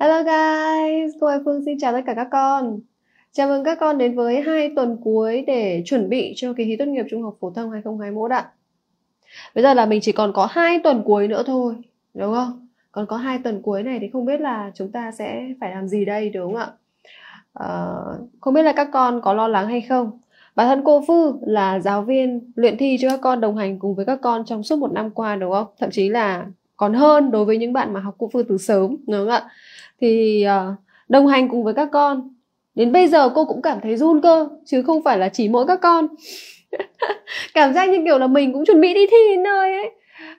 Hello guys, cô Hải Phương xin chào tất cả các con. Chào mừng các con đến với hai tuần cuối để chuẩn bị cho kỳ thi tốt nghiệp trung học phổ thông 2021 ạ. Bây giờ là mình chỉ còn có hai tuần cuối nữa thôi, đúng không? Còn có hai tuần cuối này thì không biết là chúng ta sẽ phải làm gì đây đúng không ạ? À, không biết là các con có lo lắng hay không? Bản thân cô Phư là giáo viên luyện thi cho các con đồng hành cùng với các con trong suốt một năm qua đúng không? Thậm chí là còn hơn đối với những bạn mà học cụ phương từ sớm đúng không ạ thì ờ, đồng hành cùng với các con đến bây giờ cô cũng cảm thấy run cơ chứ không phải là chỉ mỗi các con cảm giác như kiểu là mình cũng chuẩn bị đi thi đến nơi ấy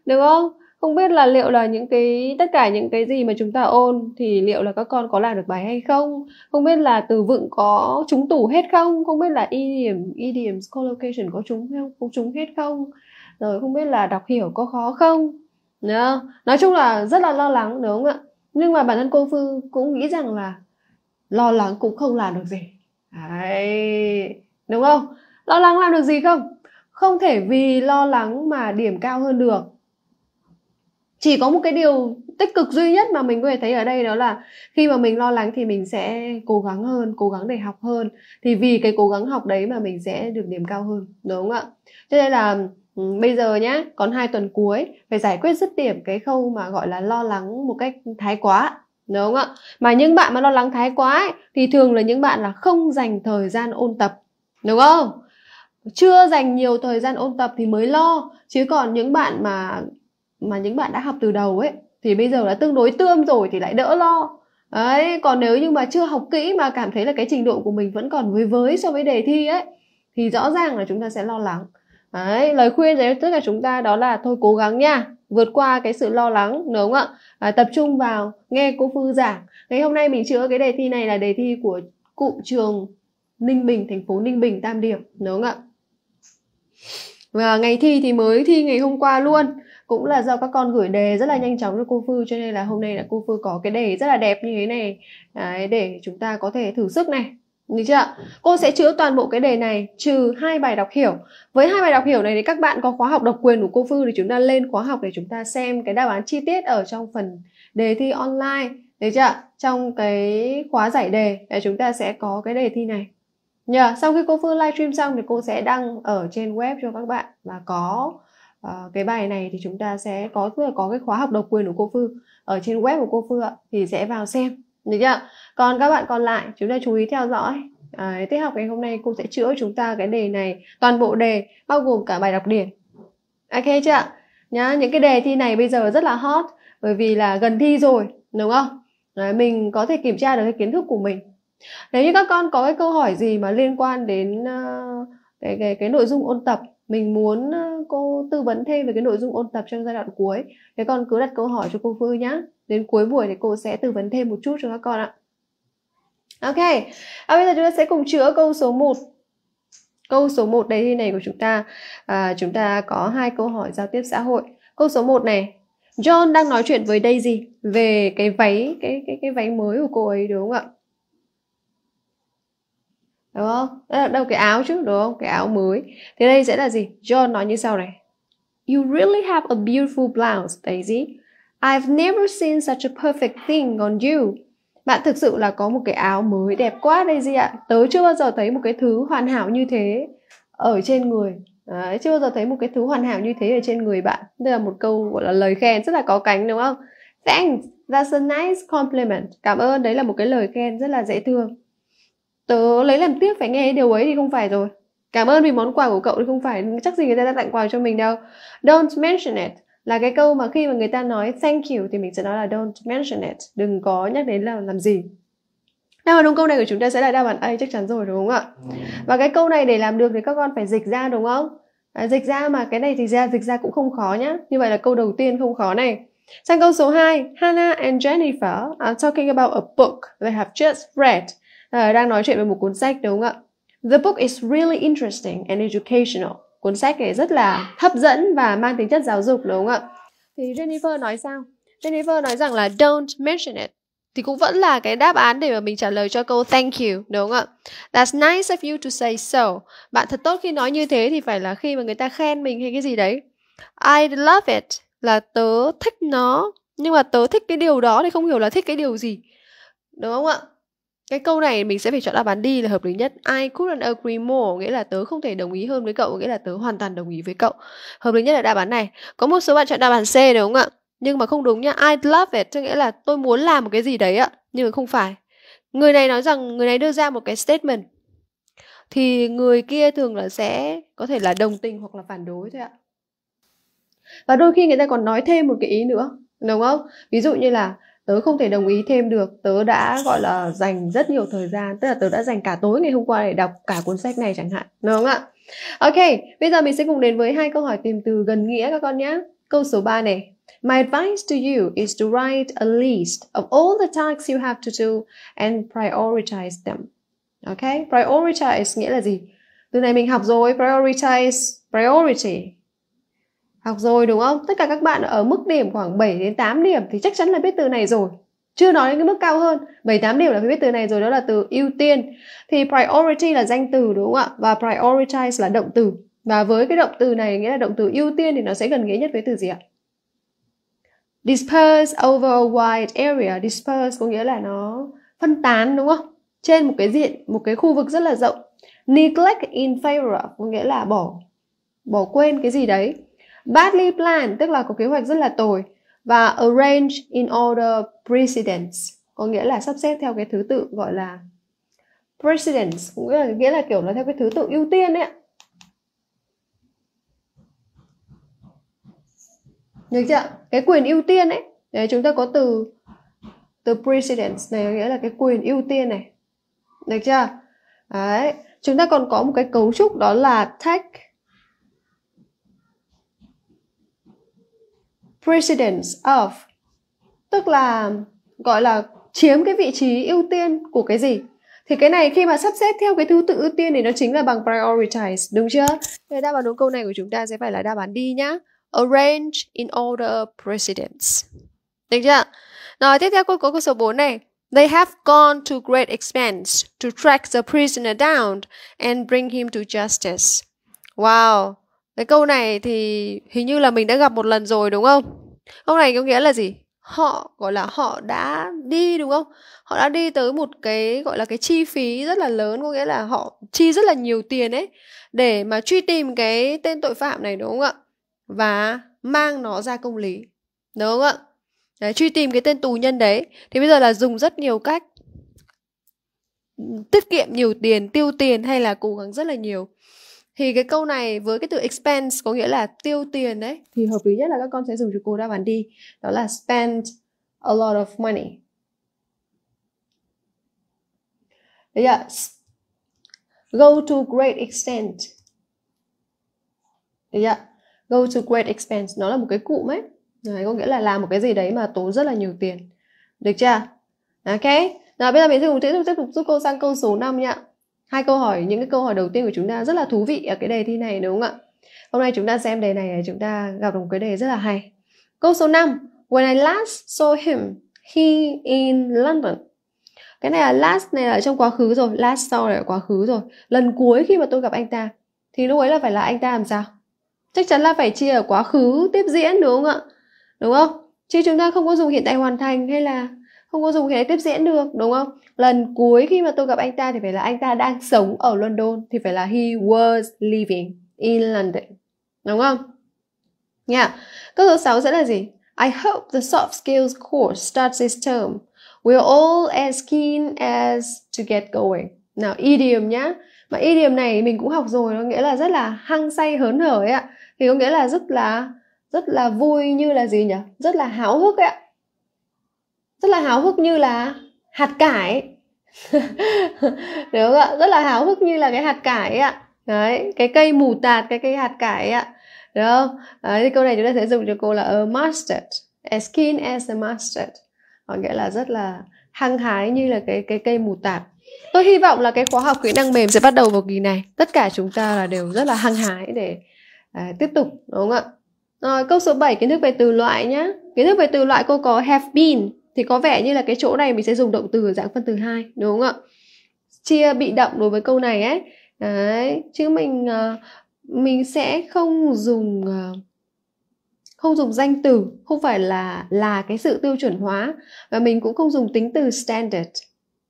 đúng không không biết là liệu là những cái tất cả những cái gì mà chúng ta ôn thì liệu là các con có làm được bài hay không không biết là từ vựng có trúng tủ hết không không biết là idiom idioms collocation có trúng không có trúng hết không rồi không biết là đọc hiểu có khó không đó. nói chung là rất là lo lắng đúng không ạ nhưng mà bản thân cô phương cũng nghĩ rằng là lo lắng cũng không làm được gì Đấy, đúng không lo lắng làm được gì không không thể vì lo lắng mà điểm cao hơn được chỉ có một cái điều tích cực duy nhất mà mình có thể thấy ở đây đó là khi mà mình lo lắng thì mình sẽ cố gắng hơn cố gắng để học hơn thì vì cái cố gắng học đấy mà mình sẽ được điểm cao hơn đúng không ạ cho nên là Ừ, bây giờ nhé, còn hai tuần cuối phải giải quyết dứt điểm cái khâu mà gọi là lo lắng một cách thái quá đúng không ạ mà những bạn mà lo lắng thái quá ấy, thì thường là những bạn là không dành thời gian ôn tập đúng không chưa dành nhiều thời gian ôn tập thì mới lo chứ còn những bạn mà mà những bạn đã học từ đầu ấy thì bây giờ là tương đối tươm rồi thì lại đỡ lo đấy còn nếu như mà chưa học kỹ mà cảm thấy là cái trình độ của mình vẫn còn với với so với đề thi ấy thì rõ ràng là chúng ta sẽ lo lắng Đấy, lời khuyên dành cho tất cả chúng ta đó là thôi cố gắng nha, vượt qua cái sự lo lắng đúng không ạ? À, tập trung vào nghe cô phư giảng. Ngày hôm nay mình chữa cái đề thi này là đề thi của cụm trường Ninh Bình, thành phố Ninh Bình tam điểm đúng không ạ? Và ngày thi thì mới thi ngày hôm qua luôn cũng là do các con gửi đề rất là nhanh chóng cho cô phư cho nên là hôm nay là cô phư có cái đề rất là đẹp như thế này Đấy, để chúng ta có thể thử sức này được chưa ạ? Cô sẽ chữa toàn bộ cái đề này trừ hai bài đọc hiểu. Với hai bài đọc hiểu này thì các bạn có khóa học độc quyền của cô Phương thì chúng ta lên khóa học để chúng ta xem cái đáp án chi tiết ở trong phần đề thi online. Được chưa Trong cái khóa giải đề để chúng ta sẽ có cái đề thi này. Nhờ yeah. sau khi cô Phương livestream xong thì cô sẽ đăng ở trên web cho các bạn và có uh, cái bài này thì chúng ta sẽ có có cái khóa học độc quyền của cô Phương ở trên web của cô Phương ạ thì sẽ vào xem. Được chưa còn các bạn còn lại chúng ta chú ý theo dõi à, tiết học ngày hôm nay cô sẽ chữa chúng ta cái đề này toàn bộ đề bao gồm cả bài đọc điển ok chưa nhá những cái đề thi này bây giờ rất là hot bởi vì là gần thi rồi đúng không Đấy, mình có thể kiểm tra được cái kiến thức của mình nếu như các con có cái câu hỏi gì mà liên quan đến uh, cái, cái cái nội dung ôn tập mình muốn ờ, cô tư vấn thêm về cái nội dung ôn tập trong giai đoạn cuối thế con cứ đặt câu hỏi cho cô Phương nhá đến cuối buổi thì cô sẽ tư vấn thêm một chút cho các con ạ Ok, à, bây giờ chúng ta sẽ cùng chữa câu số 1 Câu số 1 đây này của chúng ta à, Chúng ta có hai câu hỏi giao tiếp xã hội Câu số 1 này John đang nói chuyện với Daisy về cái váy cái cái cái váy mới của cô ấy đúng không ạ? Đúng không? Đó là đâu cái áo chứ đúng không? Cái áo mới. Thế đây sẽ là gì? John nói như sau này. You really have a beautiful blouse, Daisy. I've never seen such a perfect thing on you bạn thực sự là có một cái áo mới đẹp quá đây gì ạ tớ chưa bao giờ thấy một cái thứ hoàn hảo như thế ở trên người Đấy, chưa bao giờ thấy một cái thứ hoàn hảo như thế ở trên người bạn đây là một câu gọi là lời khen rất là có cánh đúng không thanks that's a nice compliment cảm ơn đấy là một cái lời khen rất là dễ thương tớ lấy làm tiếc phải nghe điều ấy thì không phải rồi cảm ơn vì món quà của cậu thì không phải chắc gì người ta đã tặng quà cho mình đâu don't mention it là cái câu mà khi mà người ta nói thank you thì mình sẽ nói là don't mention it đừng có nhắc đến là làm gì đáp án đúng câu này của chúng ta sẽ là đáp án A chắc chắn rồi đúng không ạ ừ. và cái câu này để làm được thì các con phải dịch ra đúng không à, dịch ra mà cái này thì ra dịch ra cũng không khó nhá như vậy là câu đầu tiên không khó này sang câu số 2 Hannah and Jennifer are talking about a book they have just read à, đang nói chuyện về một cuốn sách đúng không ạ The book is really interesting and educational cuốn sách này rất là hấp dẫn và mang tính chất giáo dục đúng không ạ? Thì Jennifer nói sao? Jennifer nói rằng là don't mention it thì cũng vẫn là cái đáp án để mà mình trả lời cho câu thank you đúng không ạ? That's nice of you to say so. Bạn thật tốt khi nói như thế thì phải là khi mà người ta khen mình hay cái gì đấy. I love it là tớ thích nó nhưng mà tớ thích cái điều đó thì không hiểu là thích cái điều gì đúng không ạ cái câu này mình sẽ phải chọn đáp án đi là hợp lý nhất I couldn't agree more nghĩa là tớ không thể đồng ý hơn với cậu nghĩa là tớ hoàn toàn đồng ý với cậu hợp lý nhất là đáp án này có một số bạn chọn đáp án C đúng không ạ nhưng mà không đúng nhá I love it tức nghĩa là tôi muốn làm một cái gì đấy ạ nhưng mà không phải người này nói rằng người này đưa ra một cái statement thì người kia thường là sẽ có thể là đồng tình hoặc là phản đối thôi ạ và đôi khi người ta còn nói thêm một cái ý nữa đúng không ví dụ như là tớ không thể đồng ý thêm được tớ đã gọi là dành rất nhiều thời gian tức là tớ đã dành cả tối ngày hôm qua để đọc cả cuốn sách này chẳng hạn đúng không ạ ok bây giờ mình sẽ cùng đến với hai câu hỏi tìm từ gần nghĩa các con nhé câu số 3 này My advice to you is to write a list of all the tasks you have to do and prioritize them. Okay, prioritize nghĩa là gì? Từ này mình học rồi, prioritize, priority Học rồi đúng không? Tất cả các bạn ở mức điểm khoảng 7 đến 8 điểm thì chắc chắn là biết từ này rồi. Chưa nói đến cái mức cao hơn, 7 8 điểm là phải biết từ này rồi đó là từ ưu tiên. Thì priority là danh từ đúng không ạ? Và prioritize là động từ. Và với cái động từ này nghĩa là động từ ưu tiên thì nó sẽ gần nghĩa nhất với từ gì ạ? Disperse over a wide area. Disperse có nghĩa là nó phân tán đúng không? Trên một cái diện, một cái khu vực rất là rộng. Neglect in favor có nghĩa là bỏ bỏ quên cái gì đấy badly planned tức là có kế hoạch rất là tồi và arrange in order precedence có nghĩa là sắp xếp theo cái thứ tự gọi là precedence cũng nghĩa là, nghĩa là kiểu là theo cái thứ tự ưu tiên ấy được chưa cái quyền ưu tiên ấy đấy chúng ta có từ từ precedence này nghĩa là cái quyền ưu tiên này được chưa đấy chúng ta còn có một cái cấu trúc đó là take precedence of tức là gọi là chiếm cái vị trí ưu tiên của cái gì thì cái này khi mà sắp xếp theo cái thứ tự ưu tiên thì nó chính là bằng prioritize đúng chưa thế đáp án đúng câu này của chúng ta sẽ phải là đáp án đi nhá arrange in order of precedence được chưa rồi tiếp theo cô có câu số 4 này They have gone to great expense to track the prisoner down and bring him to justice. Wow, cái câu này thì hình như là mình đã gặp một lần rồi đúng không câu này có nghĩa là gì họ gọi là họ đã đi đúng không họ đã đi tới một cái gọi là cái chi phí rất là lớn có nghĩa là họ chi rất là nhiều tiền ấy để mà truy tìm cái tên tội phạm này đúng không ạ và mang nó ra công lý đúng không ạ đấy, truy tìm cái tên tù nhân đấy thì bây giờ là dùng rất nhiều cách tiết kiệm nhiều tiền tiêu tiền hay là cố gắng rất là nhiều thì cái câu này với cái từ expense có nghĩa là tiêu tiền đấy thì hợp lý nhất là các con sẽ dùng cho cô đáp án đi đó là spend a lot of money yes go to great extent yeah. go to great expense nó là một cái cụm ấy đấy, có nghĩa là làm một cái gì đấy mà tốn rất là nhiều tiền được chưa ok nào bây giờ mình sẽ cùng tiếp tục tiếp tục giúp cô sang câu số 5 nhá hai câu hỏi những cái câu hỏi đầu tiên của chúng ta rất là thú vị ở cái đề thi này đúng không ạ hôm nay chúng ta xem đề này chúng ta gặp được một cái đề rất là hay câu số 5 when I last saw him he in London cái này là last này là trong quá khứ rồi last saw là quá khứ rồi lần cuối khi mà tôi gặp anh ta thì lúc ấy là phải là anh ta làm sao chắc chắn là phải chia ở quá khứ tiếp diễn đúng không ạ đúng không chứ chúng ta không có dùng hiện tại hoàn thành hay là không có dùng cái đấy tiếp diễn được đúng không lần cuối khi mà tôi gặp anh ta thì phải là anh ta đang sống ở London thì phải là he was living in London đúng không nha yeah. câu số 6 sẽ là gì I hope the soft skills course starts this term we're all as keen as to get going nào idiom nhá mà idiom này mình cũng học rồi nó nghĩa là rất là hăng say hớn hở ấy ạ thì có nghĩa là rất là rất là vui như là gì nhỉ rất là háo hức ấy ạ rất là háo hức như là hạt cải đúng không ạ rất là háo hức như là cái hạt cải ạ đấy cái cây mù tạt cái cây hạt cải ạ đúng không đấy, câu này chúng ta sẽ dùng cho cô là a mustard as keen as a mustard có nghĩa là rất là hăng hái như là cái cái cây mù tạt tôi hy vọng là cái khóa học kỹ năng mềm sẽ bắt đầu vào kỳ này tất cả chúng ta là đều rất là hăng hái để à, tiếp tục đúng không ạ rồi câu số 7 kiến thức về từ loại nhé kiến thức về từ loại cô có have been thì có vẻ như là cái chỗ này mình sẽ dùng động từ dạng phân từ hai đúng không ạ chia bị động đối với câu này ấy đấy chứ mình ờ, mình sẽ không dùng ờ, không dùng danh từ không phải là là cái sự tiêu chuẩn hóa và mình cũng không dùng tính từ standard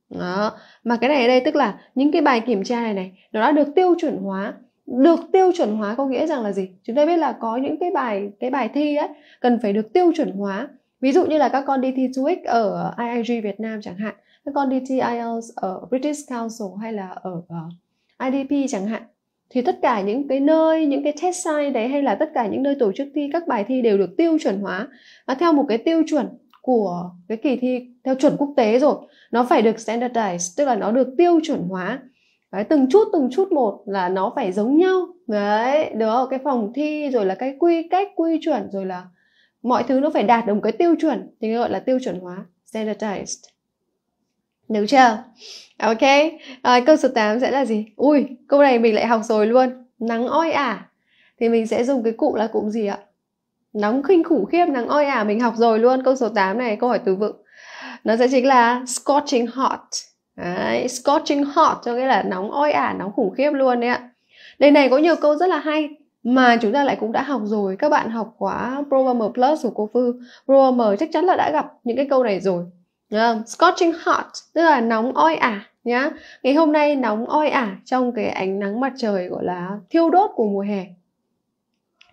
đó mà cái này ở đây tức là những cái bài kiểm tra này này nó đã được tiêu chuẩn hóa được tiêu chuẩn hóa có nghĩa rằng là gì chúng ta biết là có những cái bài cái bài thi ấy cần phải được tiêu chuẩn hóa ví dụ như là các con đi thi TOEIC ở IIG Việt Nam chẳng hạn các con đi thi IELTS ở British Council hay là ở ờ, IDP chẳng hạn thì tất cả những cái nơi những cái test site đấy hay là tất cả những nơi tổ chức thi các bài thi đều được tiêu chuẩn hóa theo một cái tiêu chuẩn của cái kỳ thi theo chuẩn quốc tế rồi nó phải được standardized tức là nó được tiêu chuẩn hóa đấy, từng chút từng chút một là nó phải giống nhau đấy đúng không? cái phòng thi rồi là cái quy cách quy chuẩn rồi là mọi thứ nó phải đạt được một cái tiêu chuẩn thì gọi là tiêu chuẩn hóa standardized được chưa ok à, câu số 8 sẽ là gì ui câu này mình lại học rồi luôn nắng oi ả à. thì mình sẽ dùng cái cụ là cụm gì ạ nóng khinh khủng khiếp nắng oi ả à. mình học rồi luôn câu số 8 này câu hỏi từ vựng nó sẽ chính là scorching hot Đấy, scorching hot cho nghĩa là nóng oi ả à, nóng khủng khiếp luôn đấy ạ đây này có nhiều câu rất là hay mà chúng ta lại cũng đã học rồi các bạn học khóa programmer plus của cô Phương programmer chắc chắn là đã gặp những cái câu này rồi yeah. scorching hot tức là nóng oi ả à, nhá ngày hôm nay nóng oi ả à trong cái ánh nắng mặt trời gọi là thiêu đốt của mùa hè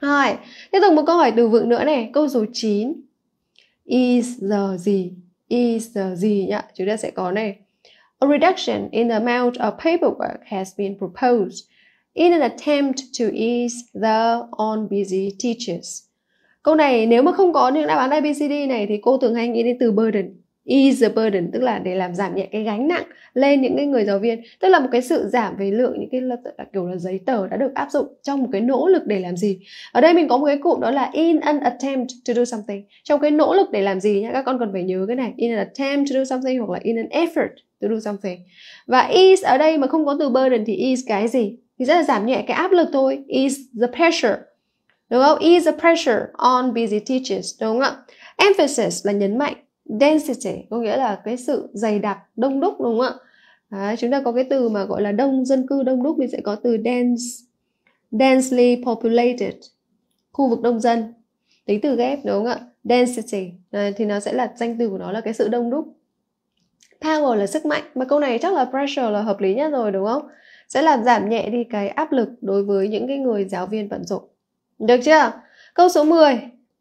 Rồi, tiếp tục một câu hỏi từ vựng nữa này câu số 9 is the gì is the gì nhá chúng ta sẽ có này a reduction in the amount of paperwork has been proposed in an attempt to ease the on busy teachers. Câu này nếu mà không có những đáp án ABCD này thì cô thường hay nghĩ đến từ burden. Ease the burden tức là để làm giảm nhẹ cái gánh nặng lên những cái người giáo viên, tức là một cái sự giảm về lượng những cái là, kiểu là giấy tờ đã được áp dụng trong một cái nỗ lực để làm gì. Ở đây mình có một cái cụm đó là in an attempt to do something. Trong cái nỗ lực để làm gì nhá, các con cần phải nhớ cái này, in an attempt to do something hoặc là in an effort to do something. Và ease ở đây mà không có từ burden thì ease cái gì? thì sẽ giảm nhẹ cái áp lực thôi is the pressure đúng không is the pressure on busy teachers đúng không ạ emphasis là nhấn mạnh density có nghĩa là cái sự dày đặc đông đúc đúng không ạ chúng ta có cái từ mà gọi là đông dân cư đông đúc mình sẽ có từ dense densely populated khu vực đông dân tính từ ghép đúng không ạ density thì nó sẽ là danh từ của nó là cái sự đông đúc power là sức mạnh mà câu này chắc là pressure là hợp lý nhất rồi đúng không sẽ làm giảm nhẹ đi cái áp lực đối với những cái người giáo viên vận dụng Được chưa? Câu số 10,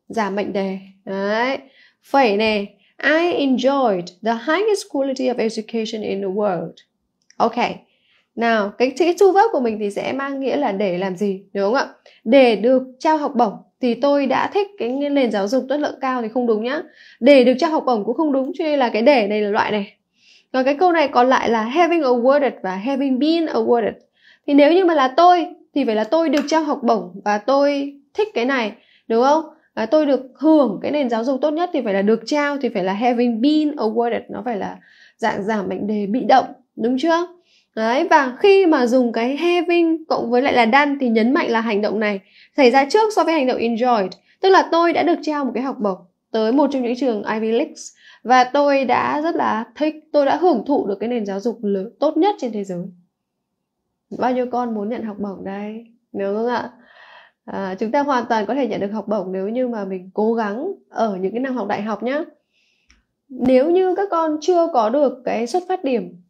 giảm mệnh đề. Đấy. Phẩy nè. I enjoyed the highest quality of education in the world. Ok. Nào, cái chữ chu vấp của mình thì sẽ mang nghĩa là để làm gì, đúng không ạ? Để được trao học bổng thì tôi đã thích cái nền giáo dục chất lượng cao thì không đúng nhá. Để được trao học bổng cũng không đúng cho nên là cái để này là loại này, còn cái câu này còn lại là having awarded và having been awarded thì nếu như mà là tôi thì phải là tôi được trao học bổng và tôi thích cái này đúng không và tôi được hưởng cái nền giáo dục tốt nhất thì phải là được trao thì phải là having been awarded nó phải là dạng giảm mệnh đề bị động đúng chưa Đấy, và khi mà dùng cái having cộng với lại là done thì nhấn mạnh là hành động này xảy ra trước so với hành động enjoyed. Tức là tôi đã được trao một cái học bổng tới một trong những trường Ivy League và tôi đã rất là thích tôi đã hưởng thụ được cái nền giáo dục lớn, tốt nhất trên thế giới bao nhiêu con muốn nhận học bổng đây đúng không ạ à, chúng ta hoàn toàn có thể nhận được học bổng nếu như mà mình cố gắng ở những cái năm học đại học nhé nếu như các con chưa có được cái xuất phát điểm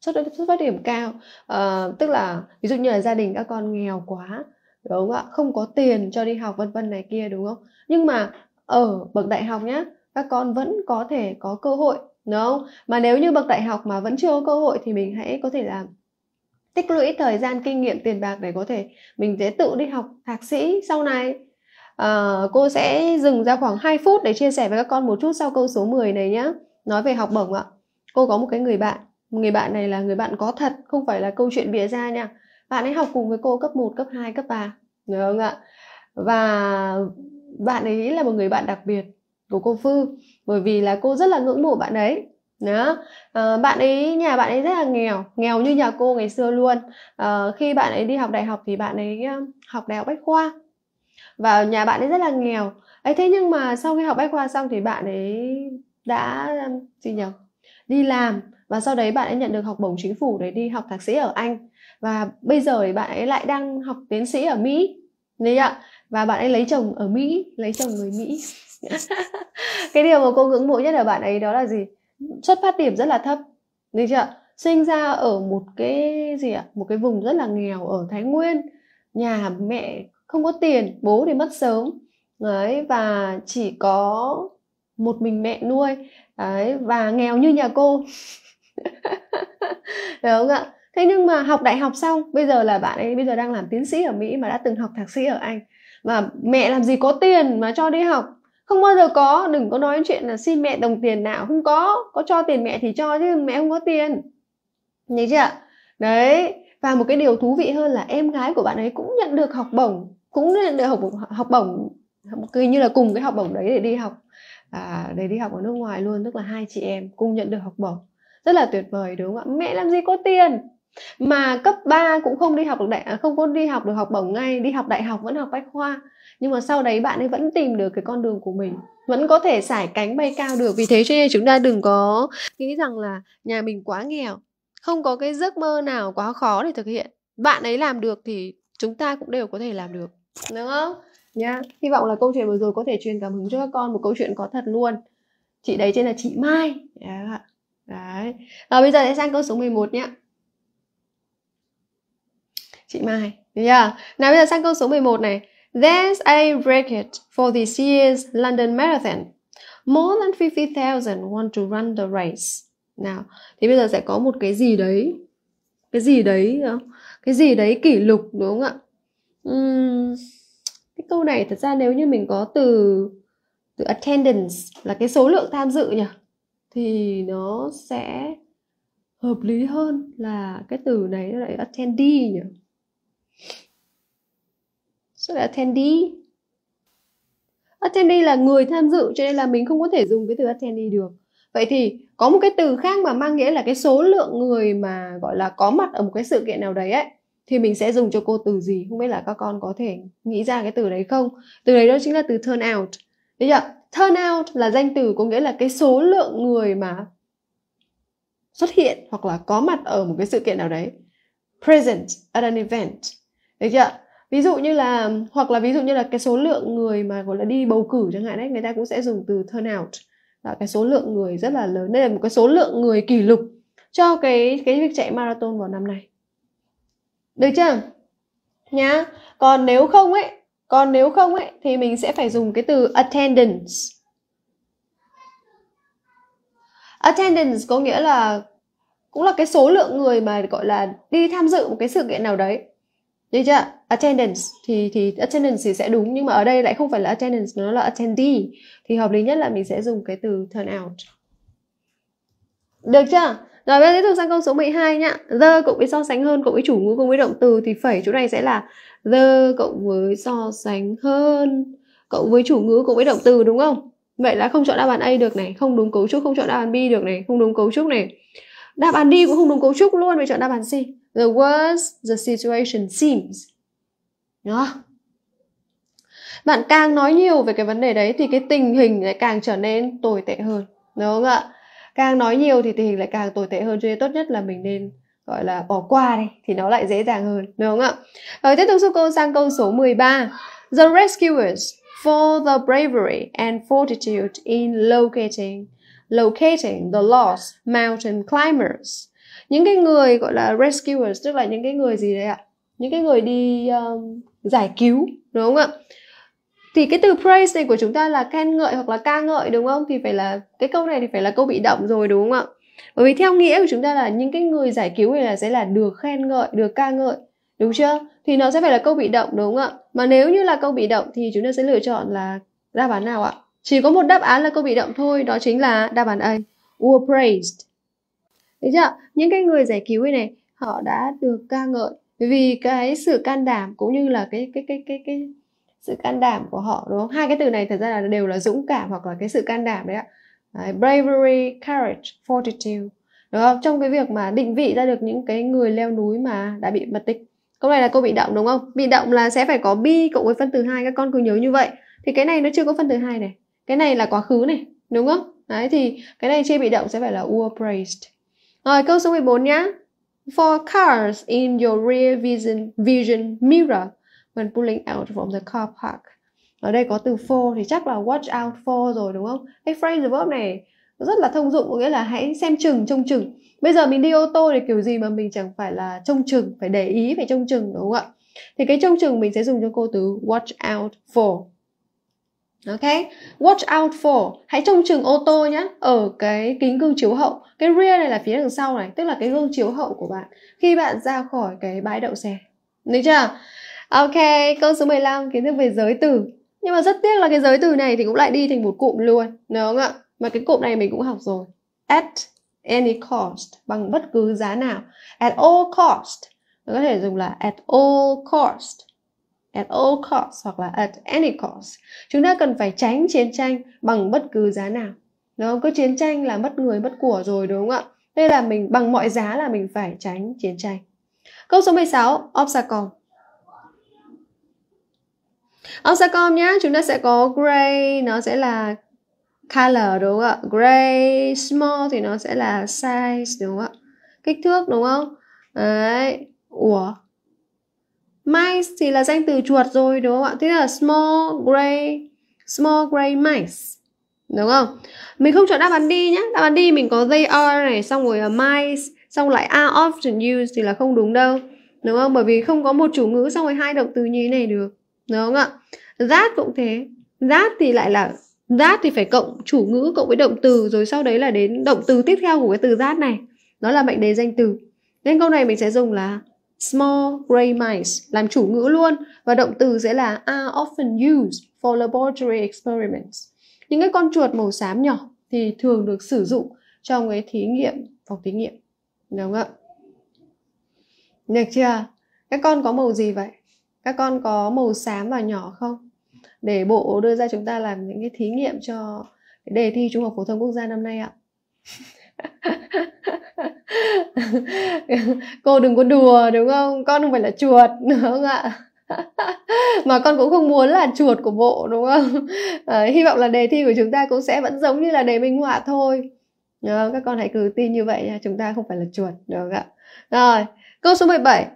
xuất xuất phát điểm cao à, tức là ví dụ như là gia đình các con nghèo quá đúng không ạ không có tiền cho đi học vân vân này kia đúng không nhưng mà ở bậc đại học nhá các con vẫn có thể có cơ hội đúng không mà nếu như bậc đại học mà vẫn chưa có cơ hội thì mình hãy có thể làm tích lũy thời gian kinh nghiệm tiền bạc để có thể mình sẽ tự đi học thạc sĩ sau này à, cô sẽ dừng ra khoảng 2 phút để chia sẻ với các con một chút sau câu số 10 này nhé nói về học bổng ạ cô có một cái người bạn người bạn này là người bạn có thật không phải là câu chuyện bịa ra nha bạn ấy học cùng với cô cấp 1, cấp 2, cấp 3 đúng không ạ và bạn ấy là một người bạn đặc biệt của cô Phương bởi vì là cô rất là ngưỡng mộ bạn ấy đó à, bạn ấy nhà bạn ấy rất là nghèo nghèo như nhà cô ngày xưa luôn à, khi bạn ấy đi học đại học thì bạn ấy học đại học bách khoa và nhà bạn ấy rất là nghèo ấy thế nhưng mà sau khi học bách khoa xong thì bạn ấy đã gì nhỉ đi làm và sau đấy bạn ấy nhận được học bổng chính phủ để đi học thạc sĩ ở Anh và bây giờ thì bạn ấy lại đang học tiến sĩ ở Mỹ đấy ạ và bạn ấy lấy chồng ở Mỹ lấy chồng người Mỹ cái điều mà cô ngưỡng mộ nhất ở bạn ấy đó là gì xuất phát điểm rất là thấp đấy chưa sinh ra ở một cái gì ạ một cái vùng rất là nghèo ở thái nguyên nhà mẹ không có tiền bố thì mất sớm đấy và chỉ có một mình mẹ nuôi đấy và nghèo như nhà cô đúng không ạ thế nhưng mà học đại học xong bây giờ là bạn ấy bây giờ đang làm tiến sĩ ở mỹ mà đã từng học thạc sĩ ở anh và mẹ làm gì có tiền mà cho đi học không bao giờ có đừng có nói chuyện là xin mẹ đồng tiền nào không có có cho tiền mẹ thì cho chứ mẹ không có tiền nhớ chưa đấy và một cái điều thú vị hơn là em gái của bạn ấy cũng nhận được học bổng cũng nhận được học học bổng cứ như là cùng cái học bổng đấy để đi học à, để đi học ở nước ngoài luôn tức là hai chị em cùng nhận được học bổng rất là tuyệt vời đúng không ạ mẹ làm gì có tiền mà cấp 3 cũng không đi học được đại à, không có đi học được học bổng ngay đi học đại học vẫn học bách khoa nhưng mà sau đấy bạn ấy vẫn tìm được cái con đường của mình vẫn có thể sải cánh bay cao được vì thế cho nên chúng ta đừng có nghĩ rằng là nhà mình quá nghèo không có cái giấc mơ nào quá khó để thực hiện bạn ấy làm được thì chúng ta cũng đều có thể làm được đúng không nha yeah. hy vọng là câu chuyện vừa rồi có thể truyền cảm hứng cho các con một câu chuyện có thật luôn chị đấy tên là chị Mai yeah. đấy à, bây giờ sẽ sang câu số 11 nhé chị Mai. Yeah. Nào bây giờ sang câu số 11 này. There's a record for this year's London Marathon. More than 50,000 want to run the race. Nào, thì bây giờ sẽ có một cái gì đấy. Cái gì đấy ờ, Cái gì đấy kỷ lục đúng không ạ? Uhm, cái câu này thật ra nếu như mình có từ từ attendance là cái số lượng tham dự nhỉ thì nó sẽ hợp lý hơn là cái từ này lại attendee nhỉ so là attendee attendee là người tham dự cho nên là mình không có thể dùng cái từ attendee được vậy thì có một cái từ khác mà mang nghĩa là cái số lượng người mà gọi là có mặt ở một cái sự kiện nào đấy ấy thì mình sẽ dùng cho cô từ gì không biết là các con có thể nghĩ ra cái từ đấy không từ đấy đó chính là từ turn out đấy chưa turn out là danh từ có nghĩa là cái số lượng người mà xuất hiện hoặc là có mặt ở một cái sự kiện nào đấy present at an event đấy chưa ví dụ như là hoặc là ví dụ như là cái số lượng người mà gọi là đi bầu cử chẳng hạn đấy người ta cũng sẽ dùng từ turnout là cái số lượng người rất là lớn đây là một cái số lượng người kỷ lục cho cái cái việc chạy marathon vào năm này được chưa nhá còn nếu không ấy còn nếu không ấy thì mình sẽ phải dùng cái từ attendance attendance có nghĩa là cũng là cái số lượng người mà gọi là đi tham dự một cái sự kiện nào đấy được chưa attendance thì thì attendance thì sẽ đúng nhưng mà ở đây lại không phải là attendance nó là attendee thì hợp lý nhất là mình sẽ dùng cái từ turn out được chưa rồi bây giờ tiếp tục sang câu số 12 nhá the cộng với so sánh hơn cộng với chủ ngữ cộng với động từ thì phẩy chỗ này sẽ là the cộng với so sánh hơn cộng với chủ ngữ cộng với động từ đúng không vậy là không chọn đáp án A được này không đúng cấu trúc không chọn đáp án B được này không đúng cấu trúc này đáp án D cũng không đúng cấu trúc luôn phải chọn đáp án C the worse the situation seems đó bạn càng nói nhiều về cái vấn đề đấy thì cái tình hình lại càng trở nên tồi tệ hơn đúng không ạ càng nói nhiều thì tình hình lại càng tồi tệ hơn cho nên tốt nhất là mình nên gọi là bỏ qua đi thì nó lại dễ dàng hơn đúng không ạ rồi tiếp tục giúp cô sang câu số 13 the rescuers for the bravery and fortitude in locating locating the lost mountain climbers những cái người gọi là rescuers tức là những cái người gì đấy ạ những cái người đi um, giải cứu đúng không ạ thì cái từ praise này của chúng ta là khen ngợi hoặc là ca ngợi đúng không thì phải là cái câu này thì phải là câu bị động rồi đúng không ạ bởi vì theo nghĩa của chúng ta là những cái người giải cứu này là sẽ là được khen ngợi được ca ngợi đúng chưa thì nó sẽ phải là câu bị động đúng không ạ mà nếu như là câu bị động thì chúng ta sẽ lựa chọn là đáp án nào ạ chỉ có một đáp án là câu bị động thôi đó chính là đáp án A were praised Thấy chưa? Những cái người giải cứu này này, họ đã được ca ngợi vì cái sự can đảm cũng như là cái cái cái cái cái sự can đảm của họ đúng không? Hai cái từ này thật ra là đều là dũng cảm hoặc là cái sự can đảm đấy ạ. Đấy, bravery, courage, fortitude. Đúng không? Trong cái việc mà định vị ra được những cái người leo núi mà đã bị mất tích. Câu này là câu bị động đúng không? Bị động là sẽ phải có be cộng với phân từ hai các con cứ nhớ như vậy. Thì cái này nó chưa có phân từ hai này. Cái này là quá khứ này, đúng không? Đấy thì cái này chê bị động sẽ phải là were praised rồi câu số 14 nhá. For cars in your rear vision vision mirror when pulling out from the car park. Ở đây có từ for thì chắc là watch out for rồi đúng không? Cái phrase verb này rất là thông dụng có nghĩa là hãy xem chừng trông chừng. Bây giờ mình đi ô tô thì kiểu gì mà mình chẳng phải là trông chừng, phải để ý phải trông chừng đúng không ạ? Thì cái trông chừng mình sẽ dùng cho cô từ watch out for. Ok, watch out for Hãy trông chừng ô tô nhé Ở cái kính gương chiếu hậu Cái rear này là phía đằng sau này Tức là cái gương chiếu hậu của bạn Khi bạn ra khỏi cái bãi đậu xe Được chưa? Ok, câu số 15 Kiến thức về giới từ Nhưng mà rất tiếc là cái giới từ này thì cũng lại đi thành một cụm luôn Đúng không ạ? Mà cái cụm này mình cũng học rồi At any cost Bằng bất cứ giá nào At all cost Mình có thể dùng là at all cost at all costs hoặc là at any cost. Chúng ta cần phải tránh chiến tranh bằng bất cứ giá nào. không cứ chiến tranh là mất người mất của rồi đúng không ạ? Đây là mình bằng mọi giá là mình phải tránh chiến tranh. Câu số 16, obstacle. Obstacle nhá, chúng ta sẽ có gray nó sẽ là color đúng không ạ? Gray small thì nó sẽ là size đúng không ạ? Kích thước đúng không? Đấy. Ủa, Mice thì là danh từ chuột rồi đúng không ạ? Thế là small gray small gray mice. Đúng không? Mình không chọn đáp án đi nhé. Đáp án đi mình có they are này xong rồi là uh, mice, xong lại are often used thì là không đúng đâu. Đúng không? Bởi vì không có một chủ ngữ xong rồi hai động từ như thế này được. Đúng không ạ? That cũng thế. That thì lại là that thì phải cộng chủ ngữ cộng với động từ rồi sau đấy là đến động từ tiếp theo của cái từ that này. Đó là mệnh đề danh từ. Nên câu này mình sẽ dùng là small gray mice làm chủ ngữ luôn và động từ sẽ là are often used for laboratory experiments. Những cái con chuột màu xám nhỏ thì thường được sử dụng trong cái thí nghiệm phòng thí nghiệm. Đúng không ạ? Được chưa? Các con có màu gì vậy? Các con có màu xám và nhỏ không? Để bộ đưa ra chúng ta làm những cái thí nghiệm cho đề thi Trung học phổ thông quốc gia năm nay ạ. cô đừng có đùa đúng không con không phải là chuột đúng không ạ mà con cũng không muốn là chuột của bộ đúng không à, hy vọng là đề thi của chúng ta cũng sẽ vẫn giống như là đề minh họa thôi đó, các con hãy cứ tin như vậy nha chúng ta không phải là chuột được không ạ rồi câu số 17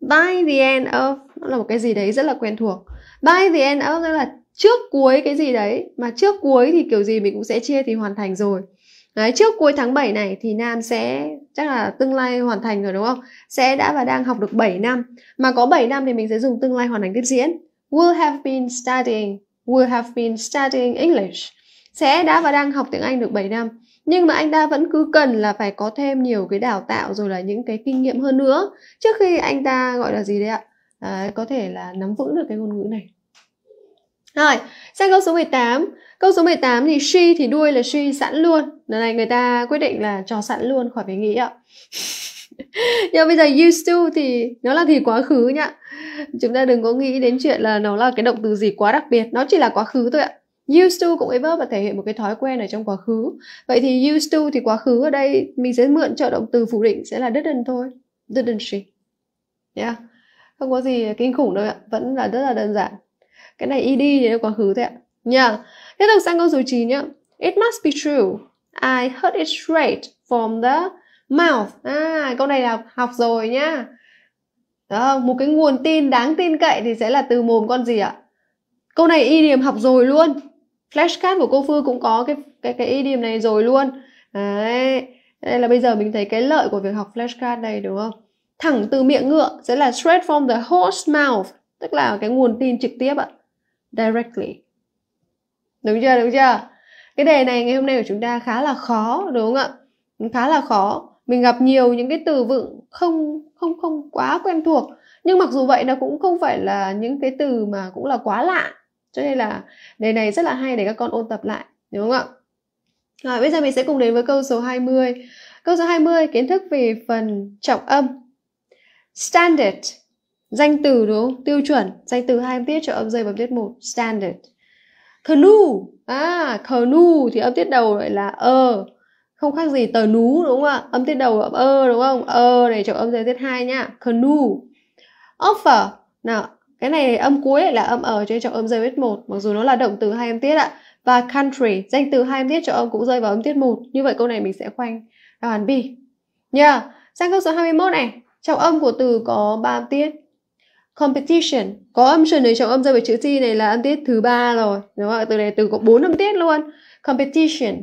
by the end of nó là một cái gì đấy rất là quen thuộc by the end of là trước cuối cái gì đấy mà trước cuối thì kiểu gì mình cũng sẽ chia thì hoàn thành rồi Đấy, trước cuối tháng 7 này thì Nam sẽ chắc là tương lai hoàn thành rồi đúng không? Sẽ đã và đang học được 7 năm. Mà có 7 năm thì mình sẽ dùng tương lai hoàn thành tiếp diễn. Will have been studying, will have been studying English. Sẽ đã và đang học tiếng Anh được 7 năm. Nhưng mà anh ta vẫn cứ cần là phải có thêm nhiều cái đào tạo rồi là những cái kinh nghiệm hơn nữa trước khi anh ta gọi là gì đấy ạ? Đấy, ờ, có thể là nắm vững được cái ngôn ngữ này. Rồi, sang câu số 18. Câu số 18 thì she thì đuôi là she sẵn luôn. Lần này người ta quyết định là cho sẵn luôn khỏi phải nghĩ ạ. Nhưng bây giờ used to thì nó là thì quá khứ nhá. Chúng ta đừng có nghĩ đến chuyện là nó là cái động từ gì quá đặc biệt, nó chỉ là quá khứ thôi ạ. Used to cũng cái verb và thể hiện một cái thói quen ở trong quá khứ. Vậy thì used to thì quá khứ ở đây mình sẽ mượn trợ động từ phủ định sẽ là didn't thôi. Didn't she? Yeah. Không có gì kinh khủng đâu ạ, vẫn là rất là đơn giản. Cái này ed thì nó quá khứ thôi ạ. Nha. Yeah Tiếp tục sang câu số 9 nhé, It must be true. I heard it straight from the mouth. À, câu này là học rồi nhá. Đó, một cái nguồn tin đáng tin cậy thì sẽ là từ mồm con gì ạ? Câu này điểm học rồi luôn. Flashcard của cô Phương cũng có cái cái cái điểm này rồi luôn. Đấy. Đây là bây giờ mình thấy cái lợi của việc học flashcard đây đúng không? Thẳng từ miệng ngựa sẽ là straight from the horse mouth, tức là cái nguồn tin trực tiếp ạ. Directly đúng chưa đúng chưa cái đề này ngày hôm nay của chúng ta khá là khó đúng không ạ khá là khó mình gặp nhiều những cái từ vựng không không không quá quen thuộc nhưng mặc dù vậy nó cũng không phải là những cái từ mà cũng là quá lạ cho nên là đề này rất là hay để các con ôn tập lại đúng không ạ rồi bây giờ mình sẽ cùng đến với câu số 20 câu số 20 kiến thức về phần trọng âm standard danh từ đúng không? tiêu chuẩn danh từ hai âm tiết cho âm rơi vào tiết một standard canoe à canoe thì âm tiết đầu lại là ơ không khác gì tờ nú đúng không ạ âm tiết đầu âm ơ đúng không ơ này chọn âm giới tiết hai nhá canoe offer nào cái này âm cuối lại là âm ở trên trọng âm rơi tiết một mặc dù nó là động từ hai âm tiết ạ và country danh từ hai âm tiết trọng âm cũng rơi vào âm tiết một như vậy câu này mình sẽ khoanh đáp án B nha yeah. sang câu số 21 này trọng âm của từ có ba âm tiết competition có âm chuẩn này trong âm rơi vào chữ t này là âm tiết thứ ba rồi đúng không từ này từ có bốn âm tiết luôn competition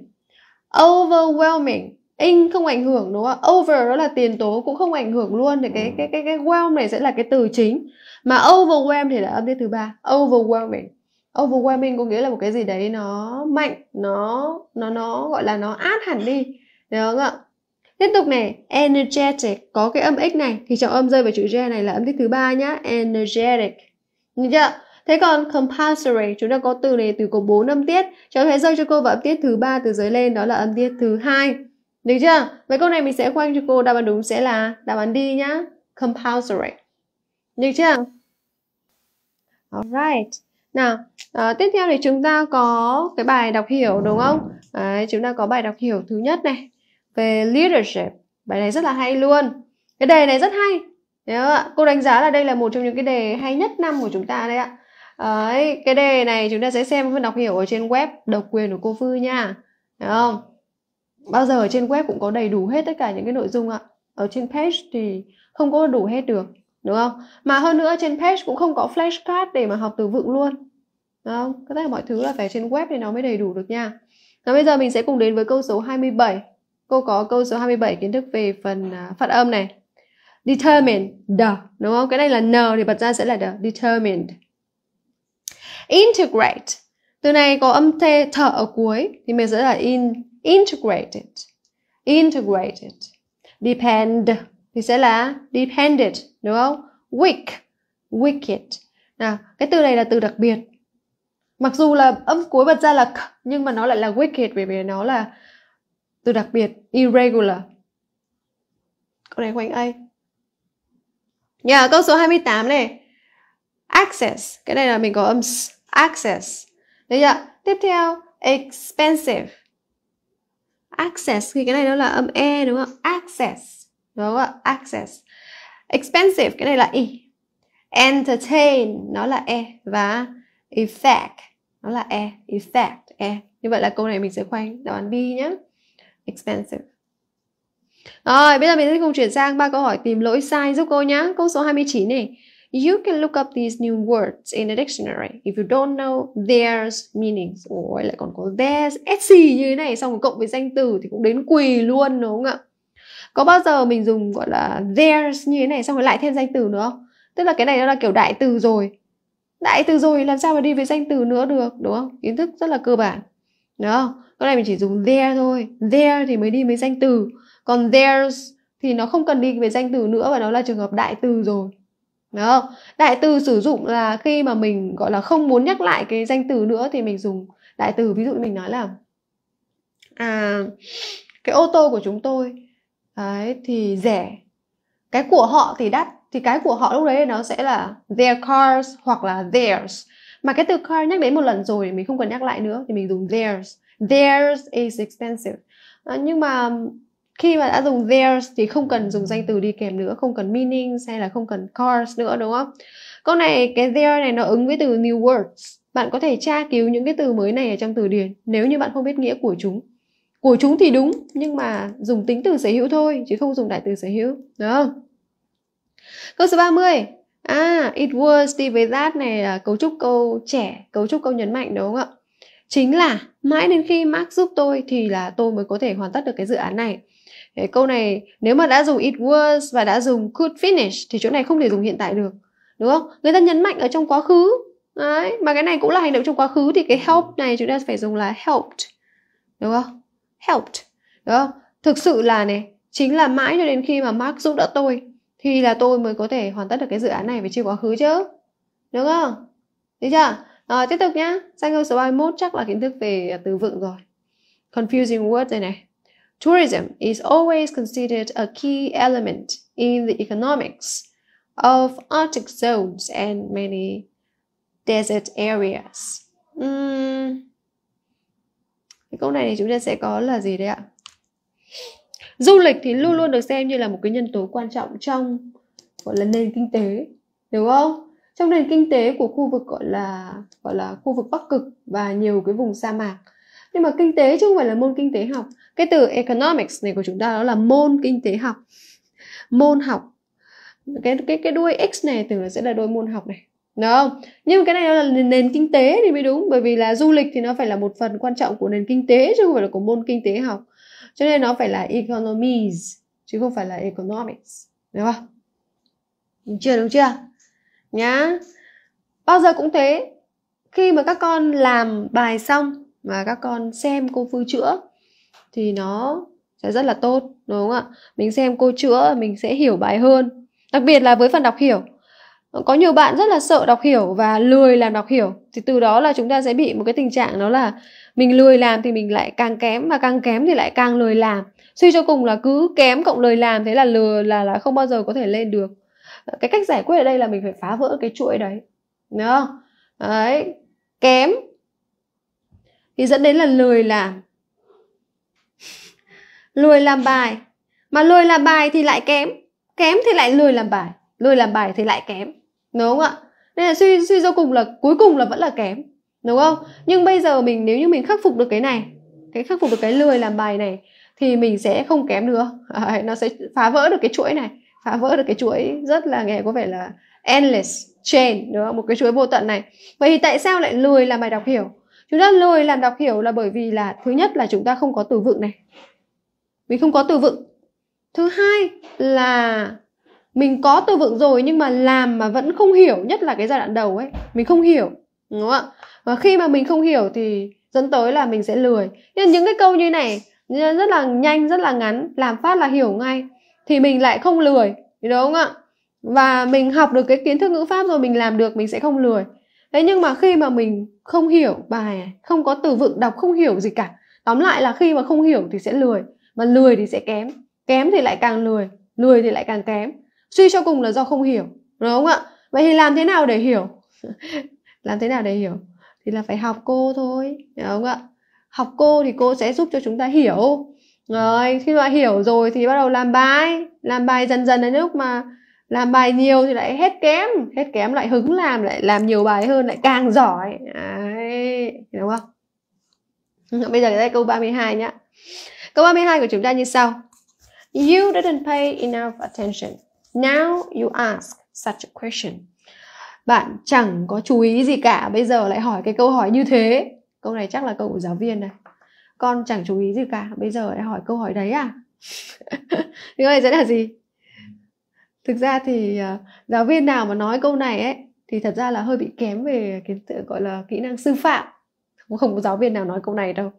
overwhelming in không ảnh hưởng đúng không over đó là tiền tố cũng không ảnh hưởng luôn thì cái cái cái cái whelm này sẽ là cái từ chính mà overwhelm thì là âm tiết thứ ba overwhelming overwhelming có nghĩa là một cái gì đấy nó mạnh nó nó nó gọi là nó át hẳn đi được không ạ Tiếp tục này, energetic có cái âm x này thì trọng âm rơi vào chữ j này là âm tiết thứ ba nhá, energetic. Nhìn chưa? Thế còn compulsory, chúng ta có từ này từ có 4 âm tiết. Cháu hãy rơi cho cô vào âm tiết thứ ba từ dưới lên đó là âm tiết thứ hai. Được chưa? Vậy câu này mình sẽ khoanh cho cô đáp án đúng sẽ là đáp án D nhá, compulsory. Được chưa? Alright. Nào, à, tiếp theo thì chúng ta có cái bài đọc hiểu đúng không? Đấy, chúng ta có bài đọc hiểu thứ nhất này, về leadership bài này rất là hay luôn cái đề này rất hay nhớ ạ. cô đánh giá là đây là một trong những cái đề hay nhất năm của chúng ta đấy ạ Đấy, cái đề này chúng ta sẽ xem phần đọc hiểu ở trên web độc quyền của cô Vư nha. Đúng không? Bao giờ ở trên web cũng có đầy đủ hết tất cả những cái nội dung ạ. Ở trên page thì không có đủ hết được, đúng không? Mà hơn nữa trên page cũng không có flashcard để mà học từ vựng luôn. Đúng không? Tất cả mọi thứ là phải trên web thì nó mới đầy đủ được nha. Và bây giờ mình sẽ cùng đến với câu số 27. Cô có câu số 27 kiến thức về phần à, phát âm này. Determined, đúng không? Cái này là n thì bật ra sẽ là the, determined. Integrate. Từ này có âm t thở ở cuối thì mình sẽ là in integrated. Integrated. Depend thì sẽ là dependent, đúng không? Weak, wicked. Nào, cái từ này là từ đặc biệt. Mặc dù là âm cuối bật ra là k nhưng mà nó lại là wicked bởi vì nó là từ đặc biệt irregular câu này quanh A nhà yeah, câu số 28 này access cái này là mình có âm access đấy ạ tiếp theo expensive access thì cái này nó là âm e đúng không access đúng không access expensive cái này là i e. entertain nó là e và effect nó là e effect e như vậy là câu này mình sẽ khoanh đáp án B nhé expensive. Rồi, bây giờ mình sẽ cùng chuyển sang ba câu hỏi tìm lỗi sai giúp cô nhé. Câu số 29 này. You can look up these new words in a dictionary if you don't know theirs meanings. Ôi, lại còn có there's, etc như thế này xong rồi cộng với danh từ thì cũng đến quỳ luôn đúng không ạ? Có bao giờ mình dùng gọi là there's như thế này xong rồi lại thêm danh từ nữa không? Tức là cái này nó là kiểu đại từ rồi. Đại từ rồi làm sao mà đi với danh từ nữa được đúng không? Kiến thức rất là cơ bản đó, Câu này mình chỉ dùng there thôi. There thì mới đi với danh từ. Còn there's thì nó không cần đi về danh từ nữa và nó là trường hợp đại từ rồi. đó, Đại từ sử dụng là khi mà mình gọi là không muốn nhắc lại cái danh từ nữa thì mình dùng đại từ. Ví dụ mình nói là à, cái ô tô của chúng tôi đấy, thì rẻ. Cái của họ thì đắt thì cái của họ lúc đấy nó sẽ là their cars hoặc là theirs mà cái từ car nhắc đến một lần rồi mình không cần nhắc lại nữa thì mình dùng theirs theirs is expensive à, nhưng mà khi mà đã dùng theirs thì không cần dùng danh từ đi kèm nữa không cần meaning hay là không cần cars nữa đúng không câu này cái there này nó ứng với từ new words bạn có thể tra cứu những cái từ mới này ở trong từ điển nếu như bạn không biết nghĩa của chúng của chúng thì đúng nhưng mà dùng tính từ sở hữu thôi chứ không dùng đại từ sở hữu đúng không câu số 30 À, it was đi với that này là cấu trúc câu trẻ, cấu trúc câu nhấn mạnh đúng không ạ? Chính là mãi đến khi Mark giúp tôi thì là tôi mới có thể hoàn tất được cái dự án này. Đấy, câu này nếu mà đã dùng it was và đã dùng could finish thì chỗ này không thể dùng hiện tại được. Đúng không? Người ta nhấn mạnh ở trong quá khứ. Đấy, mà cái này cũng là hành động trong quá khứ thì cái help này chúng ta phải dùng là helped. Đúng không? Helped. Đúng không? Thực sự là này, chính là mãi cho đến khi mà Mark giúp đỡ tôi thì là tôi mới có thể hoàn tất được cái dự án này về chiều quá khứ chứ đúng không được chưa rồi tiếp tục nhá danh ngôn số 31 chắc là kiến thức về à, từ vựng rồi confusing words đây này tourism is always considered a key element in the economics of arctic zones and many desert areas uhm. cái câu này thì chúng ta sẽ có là gì đấy ạ du lịch thì luôn luôn được xem như là một cái nhân tố quan trọng trong gọi là nền kinh tế đúng không trong nền kinh tế của khu vực gọi là gọi là khu vực bắc cực và nhiều cái vùng sa mạc nhưng mà kinh tế chứ không phải là môn kinh tế học cái từ economics này của chúng ta đó là môn kinh tế học môn học cái cái cái đuôi x này tưởng là sẽ là đuôi môn học này đúng không nhưng cái này là nền, nền kinh tế thì mới đúng bởi vì là du lịch thì nó phải là một phần quan trọng của nền kinh tế chứ không phải là của môn kinh tế học cho nên nó phải là economies chứ không phải là economics đúng không đúng chưa đúng chưa nhá bao giờ cũng thế khi mà các con làm bài xong mà các con xem cô phương chữa thì nó sẽ rất là tốt đúng không ạ mình xem cô chữa mình sẽ hiểu bài hơn đặc biệt là với phần đọc hiểu có nhiều bạn rất là sợ đọc hiểu và lười làm đọc hiểu thì từ đó là chúng ta sẽ bị một cái tình trạng đó là mình lười làm thì mình lại càng kém và càng kém thì lại càng lười làm suy cho cùng là cứ kém cộng lười làm thế là lừa là là không bao giờ có thể lên được cái cách giải quyết ở đây là mình phải phá vỡ cái chuỗi đấy đúng không đấy kém thì dẫn đến là lười làm lười làm bài mà lười làm bài thì lại kém kém thì lại lười làm bài lười làm bài thì lại kém đúng không ạ nên là suy suy cho cùng là cuối cùng là vẫn là kém đúng không nhưng bây giờ mình nếu như mình khắc phục được cái này cái khắc phục được cái lười làm bài này thì mình sẽ không kém nữa à, nó sẽ phá vỡ được cái chuỗi này phá vỡ được cái chuỗi rất là nghe có vẻ là endless chain đúng không? một cái chuỗi vô tận này vậy thì tại sao lại lười làm bài đọc hiểu chúng ta lười làm đọc hiểu là bởi vì là thứ nhất là chúng ta không có từ vựng này mình không có từ vựng thứ hai là mình có từ vựng rồi nhưng mà làm mà vẫn không hiểu nhất là cái giai đoạn đầu ấy mình không hiểu đúng không ạ và khi mà mình không hiểu thì dẫn tới là mình sẽ lười nên những cái câu như này rất là nhanh rất là ngắn làm phát là hiểu ngay thì mình lại không lười đúng không ạ và mình học được cái kiến thức ngữ pháp rồi mình làm được mình sẽ không lười thế nhưng mà khi mà mình không hiểu bài không có từ vựng đọc không hiểu gì cả tóm lại là khi mà không hiểu thì sẽ lười mà lười thì sẽ kém kém thì lại càng lười lười thì lại càng kém suy cho cùng là do không hiểu đúng không ạ vậy thì làm thế nào để hiểu làm thế nào để hiểu thì là phải học cô thôi đúng không ạ học cô thì cô sẽ giúp cho chúng ta hiểu rồi khi mà hiểu rồi thì bắt đầu làm bài làm bài dần dần đến lúc mà làm bài nhiều thì lại hết kém hết kém lại hứng làm lại làm nhiều bài hơn lại càng giỏi Đấy, đúng không bây giờ đây câu 32 nhá câu 32 của chúng ta như sau you didn't pay enough attention Now you ask such a question. Bạn chẳng có chú ý gì cả, bây giờ lại hỏi cái câu hỏi như thế. Câu này chắc là câu của giáo viên này. Con chẳng chú ý gì cả, bây giờ lại hỏi câu hỏi đấy à? Câu này sẽ là gì? Thực ra thì uh, giáo viên nào mà nói câu này ấy thì thật ra là hơi bị kém về cái gọi là kỹ năng sư phạm. Không có giáo viên nào nói câu này đâu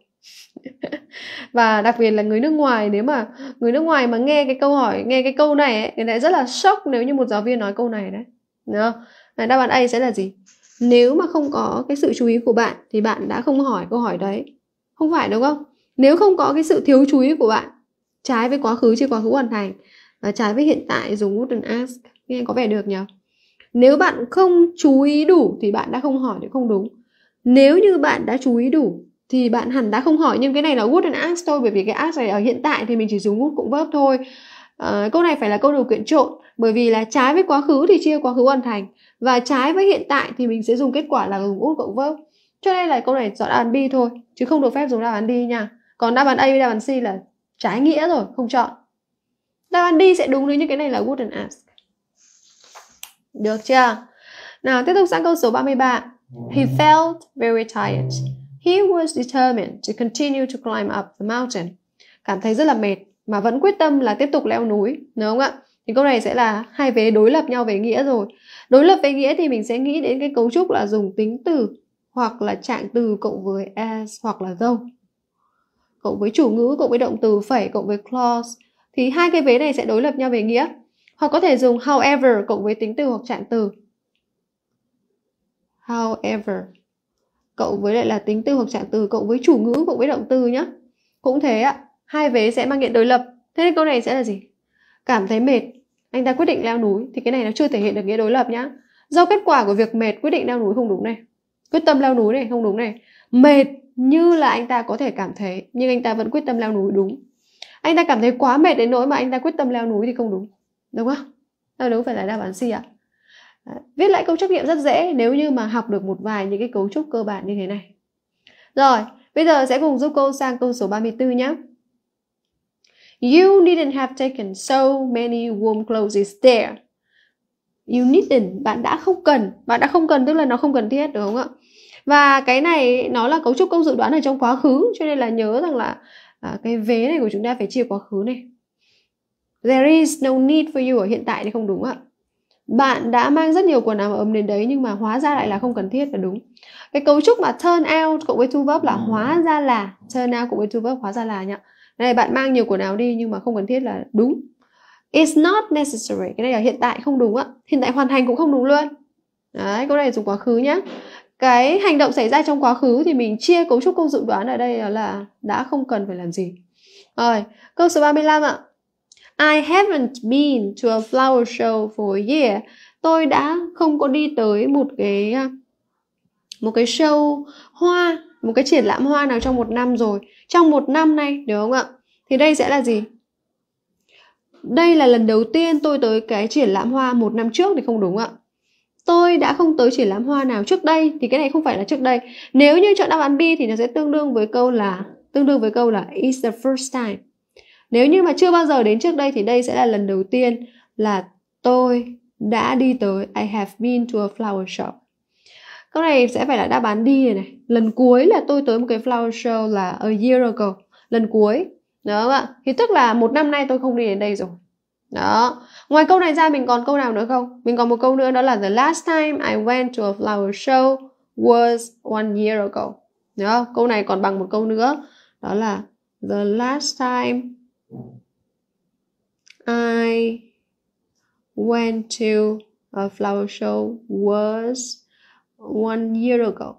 và đặc biệt là người nước ngoài nếu mà người nước ngoài mà nghe cái câu hỏi nghe cái câu này ấy, thì lại rất là sốc nếu như một giáo viên nói câu này đấy Đúng không? đáp án A sẽ là gì nếu mà không có cái sự chú ý của bạn thì bạn đã không hỏi câu hỏi đấy không phải đúng không nếu không có cái sự thiếu chú ý của bạn trái với quá khứ chưa quá khứ hoàn thành và trái với hiện tại dùng wouldn't ask nghe có vẻ được nhỉ nếu bạn không chú ý đủ thì bạn đã không hỏi nếu không đúng nếu như bạn đã chú ý đủ thì bạn hẳn đã không hỏi nhưng cái này là would and ask thôi bởi vì cái ask này ở hiện tại thì mình chỉ dùng would cũng verb thôi à, câu này phải là câu điều kiện trộn bởi vì là trái với quá khứ thì chia quá khứ hoàn thành và trái với hiện tại thì mình sẽ dùng kết quả là dùng would cộng verb cho nên là câu này chọn đáp án B thôi chứ không được phép dùng đáp án D nha còn đáp án A với đáp án C là trái nghĩa rồi không chọn đáp án D sẽ đúng nếu như cái này là would and ask được chưa nào tiếp tục sang câu số 33 he felt very tired He was determined to continue to climb up the mountain. Cảm thấy rất là mệt mà vẫn quyết tâm là tiếp tục leo núi, đúng không ạ? Thì câu này sẽ là hai vế đối lập nhau về nghĩa rồi. Đối lập về nghĩa thì mình sẽ nghĩ đến cái cấu trúc là dùng tính từ hoặc là trạng từ cộng với as hoặc là though. Cộng với chủ ngữ cộng với động từ phẩy cộng với clause thì hai cái vế này sẽ đối lập nhau về nghĩa. Hoặc có thể dùng however cộng với tính từ hoặc trạng từ. However cộng với lại là tính từ hợp trạng từ cộng với chủ ngữ cộng với động từ nhá cũng thế ạ hai vế sẽ mang điện đối lập thế nên câu này sẽ là gì cảm thấy mệt anh ta quyết định leo núi thì cái này nó chưa thể hiện được nghĩa đối lập nhá do kết quả của việc mệt quyết định leo núi không đúng này quyết tâm leo núi này không đúng này mệt như là anh ta có thể cảm thấy nhưng anh ta vẫn quyết tâm leo núi đúng anh ta cảm thấy quá mệt đến nỗi mà anh ta quyết tâm leo núi thì không đúng đúng không đáp đúng phải là đáp án C ạ à? viết lại câu trắc nghiệm rất dễ nếu như mà học được một vài những cái cấu trúc cơ bản như thế này rồi bây giờ sẽ cùng giúp cô sang câu số 34 nhé You didn't have taken so many warm clothes there. You didn't, bạn đã không cần, bạn đã không cần tức là nó không cần thiết đúng không ạ? Và cái này nó là cấu trúc câu dự đoán ở trong quá khứ cho nên là nhớ rằng là à, cái vế này của chúng ta phải chia quá khứ này. There is no need for you ở hiện tại thì không đúng ạ bạn đã mang rất nhiều quần áo ấm đến đấy nhưng mà hóa ra lại là không cần thiết và đúng cái cấu trúc mà turn out cộng với to verb là ừ. hóa ra là turn out cộng với to verb hóa ra là nhá này bạn mang nhiều quần áo đi nhưng mà không cần thiết là đúng it's not necessary cái này là hiện tại không đúng ạ hiện tại hoàn thành cũng không đúng luôn đấy câu này dùng quá khứ nhá cái hành động xảy ra trong quá khứ thì mình chia cấu trúc câu dự đoán ở đây là đã không cần phải làm gì rồi câu số 35 ạ I haven't been to a flower show for a year. Tôi đã không có đi tới một cái à, một cái show hoa, một cái triển lãm hoa nào trong một năm rồi. Trong một năm nay, đúng không ạ? Thì đây sẽ là gì? Đây là lần đầu tiên tôi tới cái triển lãm hoa một năm trước thì không đúng ạ. Tôi đã không tới triển lãm hoa nào trước đây thì cái này không phải là trước đây. Nếu như chọn đáp án B thì nó sẽ tương đương với câu là tương đương với câu là it's the first time nếu như mà chưa bao giờ đến trước đây thì đây sẽ là lần đầu tiên là tôi đã đi tới I have been to a flower shop câu này sẽ phải là đáp án đi này này lần cuối là tôi tới một cái flower show là a year ago lần cuối đó không ạ thì tức là một năm nay tôi không đi đến đây rồi đó ngoài câu này ra mình còn câu nào nữa không mình còn một câu nữa đó là the last time I went to a flower show was one year ago đó câu này còn bằng một câu nữa đó là the last time I went to a flower show was one year ago.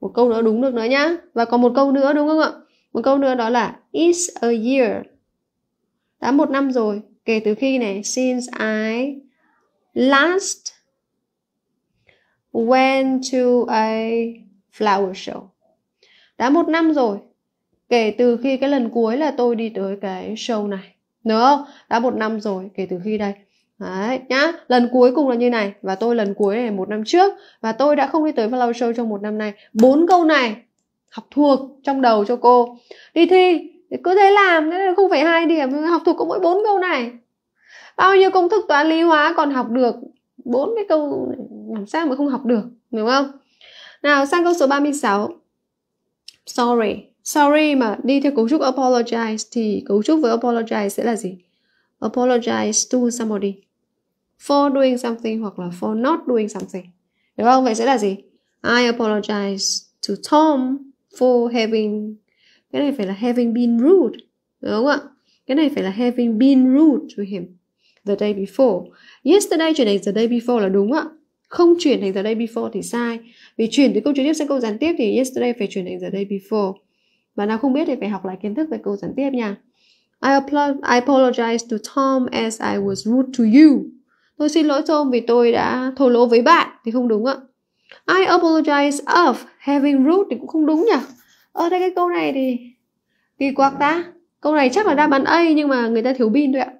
Một câu nữa đúng được nữa nhá. Và còn một câu nữa đúng không ạ? Một câu nữa đó là is a year. Đã một năm rồi. Kể từ khi này since I last went to a flower show. Đã một năm rồi kể từ khi cái lần cuối là tôi đi tới cái show này nhớ không đã một năm rồi kể từ khi đây Đấy, nhá lần cuối cùng là như này và tôi lần cuối này một năm trước và tôi đã không đi tới flower show trong một năm nay bốn câu này học thuộc trong đầu cho cô đi thi cứ thế làm không phải hai điểm học thuộc có mỗi bốn câu này bao nhiêu công thức toán lý hóa còn học được bốn cái câu làm sao mà không học được đúng không nào sang câu số 36 sorry sorry mà đi theo cấu trúc apologize thì cấu trúc với apologize sẽ là gì? Apologize to somebody for doing something hoặc là for not doing something. Đúng không? Vậy sẽ là gì? I apologize to Tom for having cái này phải là having been rude. Đúng không ạ? Cái này phải là having been rude to him the day before. Yesterday chuyển thành the day before là đúng ạ. Không chuyển thành the day before thì sai. Vì chuyển từ câu trực tiếp sang câu gián tiếp thì yesterday phải chuyển thành the day before. Bạn nào không biết thì phải học lại kiến thức về câu dẫn tiếp nha. I, I apologize to Tom as I was rude to you. Tôi xin lỗi Tom vì tôi đã thô lỗ với bạn thì không đúng ạ. I apologize of having rude thì cũng không đúng nhỉ. Ở đây cái câu này thì kỳ quặc ta. Câu này chắc là đáp án A nhưng mà người ta thiếu pin thôi ạ.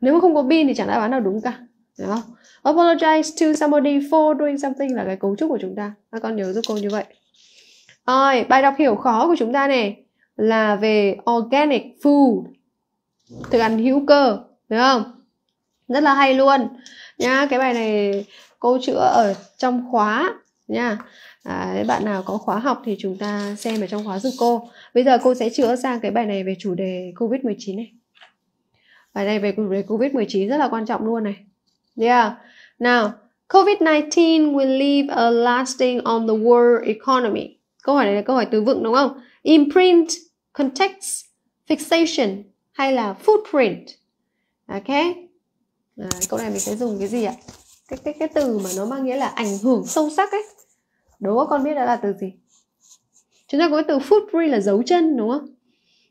Nếu mà không có pin thì chẳng đáp án nào đúng cả. Đúng không? Apologize to somebody for doing something là cái cấu trúc của chúng ta. Các à, con nhớ giúp cô như vậy. Rồi, bài đọc hiểu khó của chúng ta này là về organic food. Thức ăn hữu cơ, được không? Rất là hay luôn. Nha, cái bài này cô chữa ở trong khóa nha. À, bạn nào có khóa học thì chúng ta xem ở trong khóa giúp cô. Bây giờ cô sẽ chữa sang cái bài này về chủ đề Covid-19 này. Bài này về chủ đề Covid-19 rất là quan trọng luôn này. Yeah. now COVID-19 will leave a lasting on the world economy câu hỏi này là câu hỏi từ vựng đúng không imprint context fixation hay là footprint ok à, câu này mình sẽ dùng cái gì ạ cái cái cái từ mà nó mang nghĩa là ảnh hưởng sâu sắc ấy đố con biết đó là từ gì chúng ta có cái từ footprint là dấu chân đúng không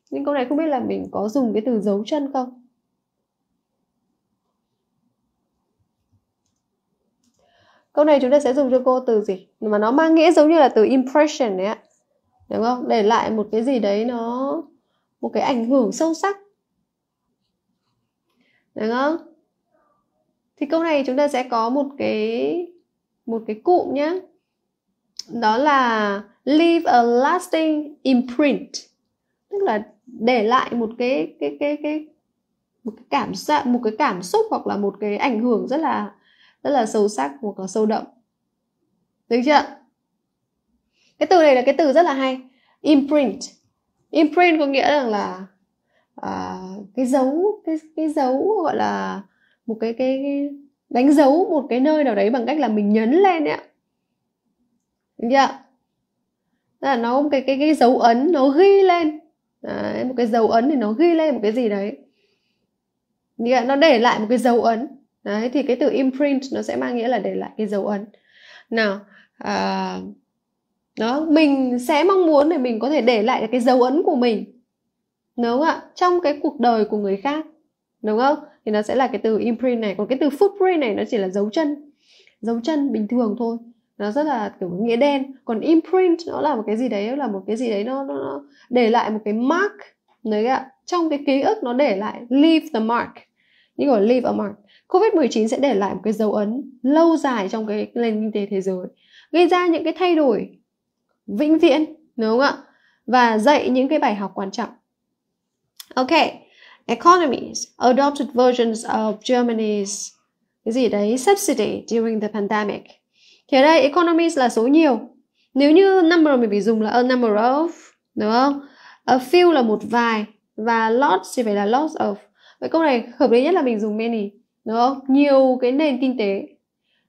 nhưng câu này không biết là mình có dùng cái từ dấu chân không câu này chúng ta sẽ dùng cho cô từ gì mà nó mang nghĩa giống như là từ impression đấy ạ đúng không để lại một cái gì đấy nó một cái ảnh hưởng sâu sắc đúng không thì câu này chúng ta sẽ có một cái một cái cụm nhé đó là leave a lasting imprint tức là để lại một cái cái cái cái một cái cảm giác một cái cảm xúc hoặc là một cái ảnh hưởng rất là rất là sâu sắc hoặc là sâu đậm được chưa cái từ này là cái từ rất là hay imprint imprint có nghĩa rằng là à, cái dấu cái cái dấu gọi là một cái, cái đánh dấu một cái nơi nào đấy bằng cách là mình nhấn lên ấy ạ được chưa là nó cái cái cái dấu ấn nó ghi lên đấy, một cái dấu ấn thì nó ghi lên một cái gì đấy nghĩa nó để lại một cái dấu ấn đấy thì cái từ imprint nó sẽ mang nghĩa là để lại cái dấu ấn nào à, đó mình sẽ mong muốn để mình có thể để lại cái dấu ấn của mình đúng không ạ trong cái cuộc đời của người khác đúng không thì nó sẽ là cái từ imprint này còn cái từ footprint này nó chỉ là dấu chân dấu chân bình thường thôi nó rất là kiểu nghĩa đen còn imprint nó là một cái gì đấy là một cái gì đấy nó nó, nó để lại một cái mark đấy ạ trong cái ký ức nó để lại leave the mark như kiểu leave a mark covid-19 sẽ để lại một cái dấu ấn lâu dài trong cái nền kinh tế thế giới gây ra những cái thay đổi vĩnh viễn đúng không ạ và dạy những cái bài học quan trọng ok economies adopted versions of Germany's cái gì đấy subsidy during the pandemic thì ở đây economies là số nhiều nếu như number mình phải dùng là a number of đúng không a few là một vài và lots thì phải là lots of vậy câu này hợp lý nhất là mình dùng many đúng không nhiều cái nền kinh tế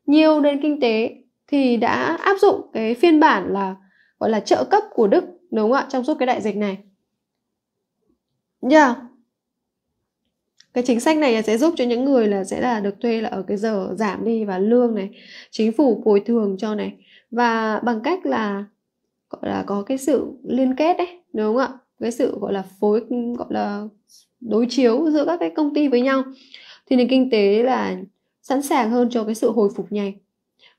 nhiều nền kinh tế thì đã áp dụng cái phiên bản là gọi là trợ cấp của Đức đúng không ạ trong suốt cái đại dịch này nha yeah. cái chính sách này sẽ giúp cho những người là sẽ là được thuê là ở cái giờ giảm đi và lương này chính phủ bồi thường cho này và bằng cách là gọi là có cái sự liên kết đấy đúng không ạ cái sự gọi là phối gọi là đối chiếu giữa các cái công ty với nhau thì nền kinh tế là sẵn sàng hơn cho cái sự hồi phục nhanh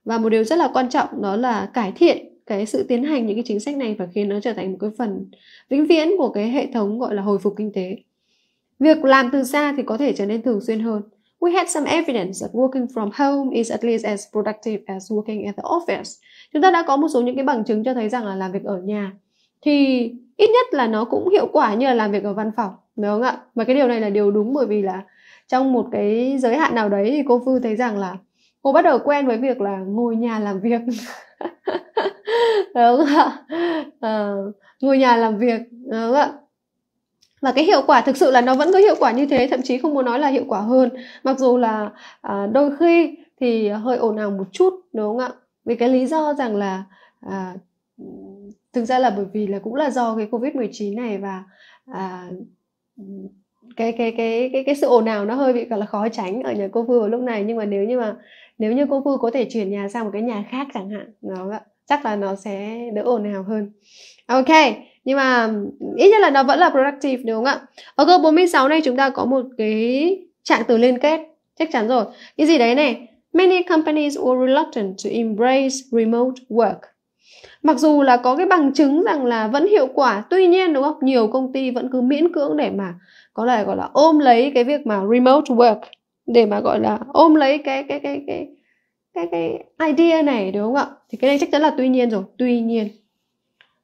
và một điều rất là quan trọng đó là cải thiện cái sự tiến hành những cái chính sách này và khiến nó trở thành một cái phần vĩnh viễn của cái hệ thống gọi là hồi phục kinh tế việc làm từ xa thì có thể trở nên thường xuyên hơn We had some evidence that working from home is at least as productive as working at the office. Chúng ta đã có một số những cái bằng chứng cho thấy rằng là làm việc ở nhà thì ít nhất là nó cũng hiệu quả như là làm việc ở văn phòng đúng vâng không ạ và cái điều này là điều đúng bởi vì là trong một cái giới hạn nào đấy thì cô Phương thấy rằng là cô bắt đầu quen với việc là ngồi nhà làm việc đúng vâng không ạ à, ờ, ngồi nhà làm việc đúng vâng không ạ và cái hiệu quả thực sự là nó vẫn có hiệu quả như thế thậm chí không muốn nói là hiệu quả hơn mặc dù là à, đôi khi thì hơi ồn ào một chút đúng không ạ vì cái lý do rằng là à, thực ra là bởi vì là cũng là do cái covid 19 này và à, cái cái cái cái cái sự ồn ào nó hơi bị gọi là khó tránh ở nhà cô Vư vào lúc này nhưng mà nếu như mà nếu như cô Vư có thể chuyển nhà sang một cái nhà khác chẳng hạn nó chắc là nó sẽ đỡ ồn ào hơn ok nhưng mà ít nhất là nó vẫn là productive đúng không ạ ở câu 46 này chúng ta có một cái trạng từ liên kết chắc chắn rồi cái gì đấy này many companies were reluctant to embrace remote work mặc dù là có cái bằng chứng rằng là vẫn hiệu quả tuy nhiên đúng không nhiều công ty vẫn cứ miễn cưỡng để mà có thể gọi là ôm lấy cái việc mà remote work để mà gọi là ôm lấy cái cái cái cái cái cái idea này đúng không ạ thì cái này chắc chắn là tuy nhiên rồi tuy nhiên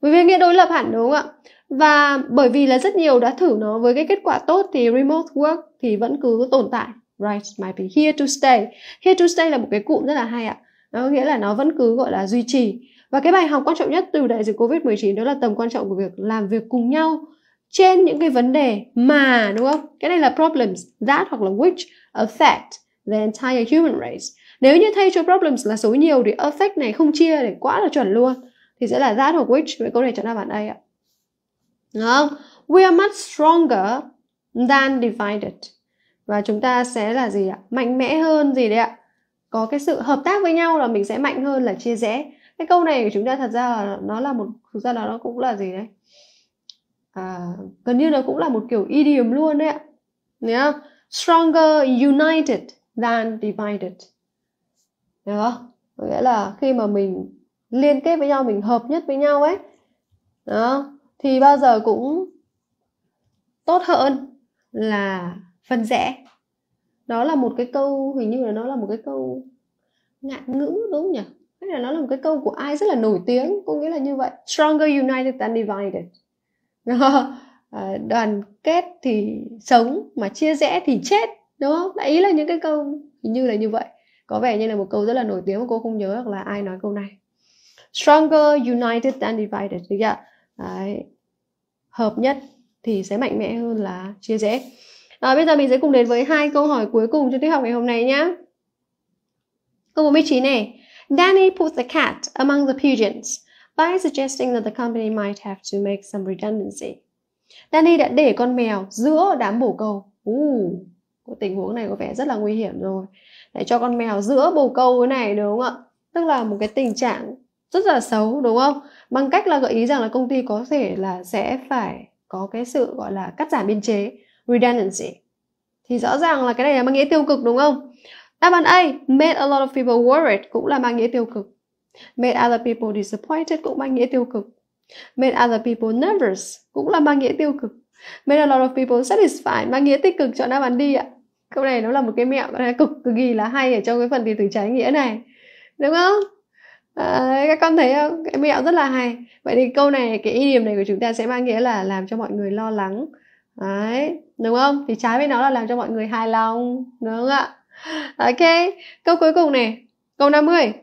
với việc nghĩa đối lập hẳn đúng không ạ và bởi vì là rất nhiều đã thử nó với cái kết quả tốt thì remote work thì vẫn cứ tồn tại right might be here to stay here to stay là một cái cụm rất là hay ạ nó nghĩa là nó vẫn cứ gọi là duy trì và cái bài học quan trọng nhất từ đại dịch Covid-19 đó là tầm quan trọng của việc làm việc cùng nhau trên những cái vấn đề mà đúng không? Cái này là problems that hoặc là which affect the entire human race. Nếu như thay cho problems là số nhiều thì affect này không chia để quá là chuẩn luôn thì sẽ là that hoặc which vậy câu này chọn đáp án A ạ. Đúng không? We are much stronger than divided. Và chúng ta sẽ là gì ạ? Mạnh mẽ hơn gì đấy ạ? Có cái sự hợp tác với nhau là mình sẽ mạnh hơn là chia rẽ cái câu này của chúng ta thật ra là nó là một thực ra là nó cũng là gì đấy à, gần như nó cũng là một kiểu idiom luôn đấy ạ Đấy Stronger united than divided. Được không? Có nghĩa là khi mà mình liên kết với nhau, mình hợp nhất với nhau ấy. Đó. Thì bao giờ cũng tốt hơn là phân rẽ. Đó là một cái câu, hình như là nó là một cái câu ngạn ngữ đúng không nhỉ? thế là nó là một cái câu của ai rất là nổi tiếng có nghĩa là như vậy stronger united than divided ờ, đoàn kết thì sống mà chia rẽ thì chết đúng không đấy là những cái câu như là như vậy có vẻ như là một câu rất là nổi tiếng mà cô không nhớ được là ai nói câu này stronger united than divided được chưa đấy. hợp nhất thì sẽ mạnh mẽ hơn là chia rẽ à, bây giờ mình sẽ cùng đến với hai câu hỏi cuối cùng cho tiết học ngày hôm nay nhé câu 49 này Danny put the cat among the pigeons by suggesting that the company might have to make some redundancy. Danny đã để con mèo giữa đám bồ câu. Uh, tình huống này có vẻ rất là nguy hiểm rồi. Để cho con mèo giữa bồ câu cái này đúng không ạ? Tức là một cái tình trạng rất là xấu đúng không? Bằng cách là gợi ý rằng là công ty có thể là sẽ phải có cái sự gọi là cắt giảm biên chế, redundancy. Thì rõ ràng là cái này là mang nghĩa tiêu cực đúng không? Đáp án A, made a lot of people worried cũng là mang nghĩa tiêu cực. Made other people disappointed cũng mang nghĩa tiêu cực. Made other people nervous cũng là mang nghĩa tiêu cực. Made a lot of people satisfied mang nghĩa tích cực chọn đáp án đi ạ. Câu này nó là một cái mẹo cực cực kỳ là hay ở trong cái phần từ từ trái nghĩa này. Đúng không? À, các con thấy không? Cái mẹo rất là hay. Vậy thì câu này, cái ý điểm này của chúng ta sẽ mang nghĩa là làm cho mọi người lo lắng. Đấy, đúng không? Thì trái với nó là làm cho mọi người hài lòng, đúng không ạ? ok câu cuối cùng này câu 50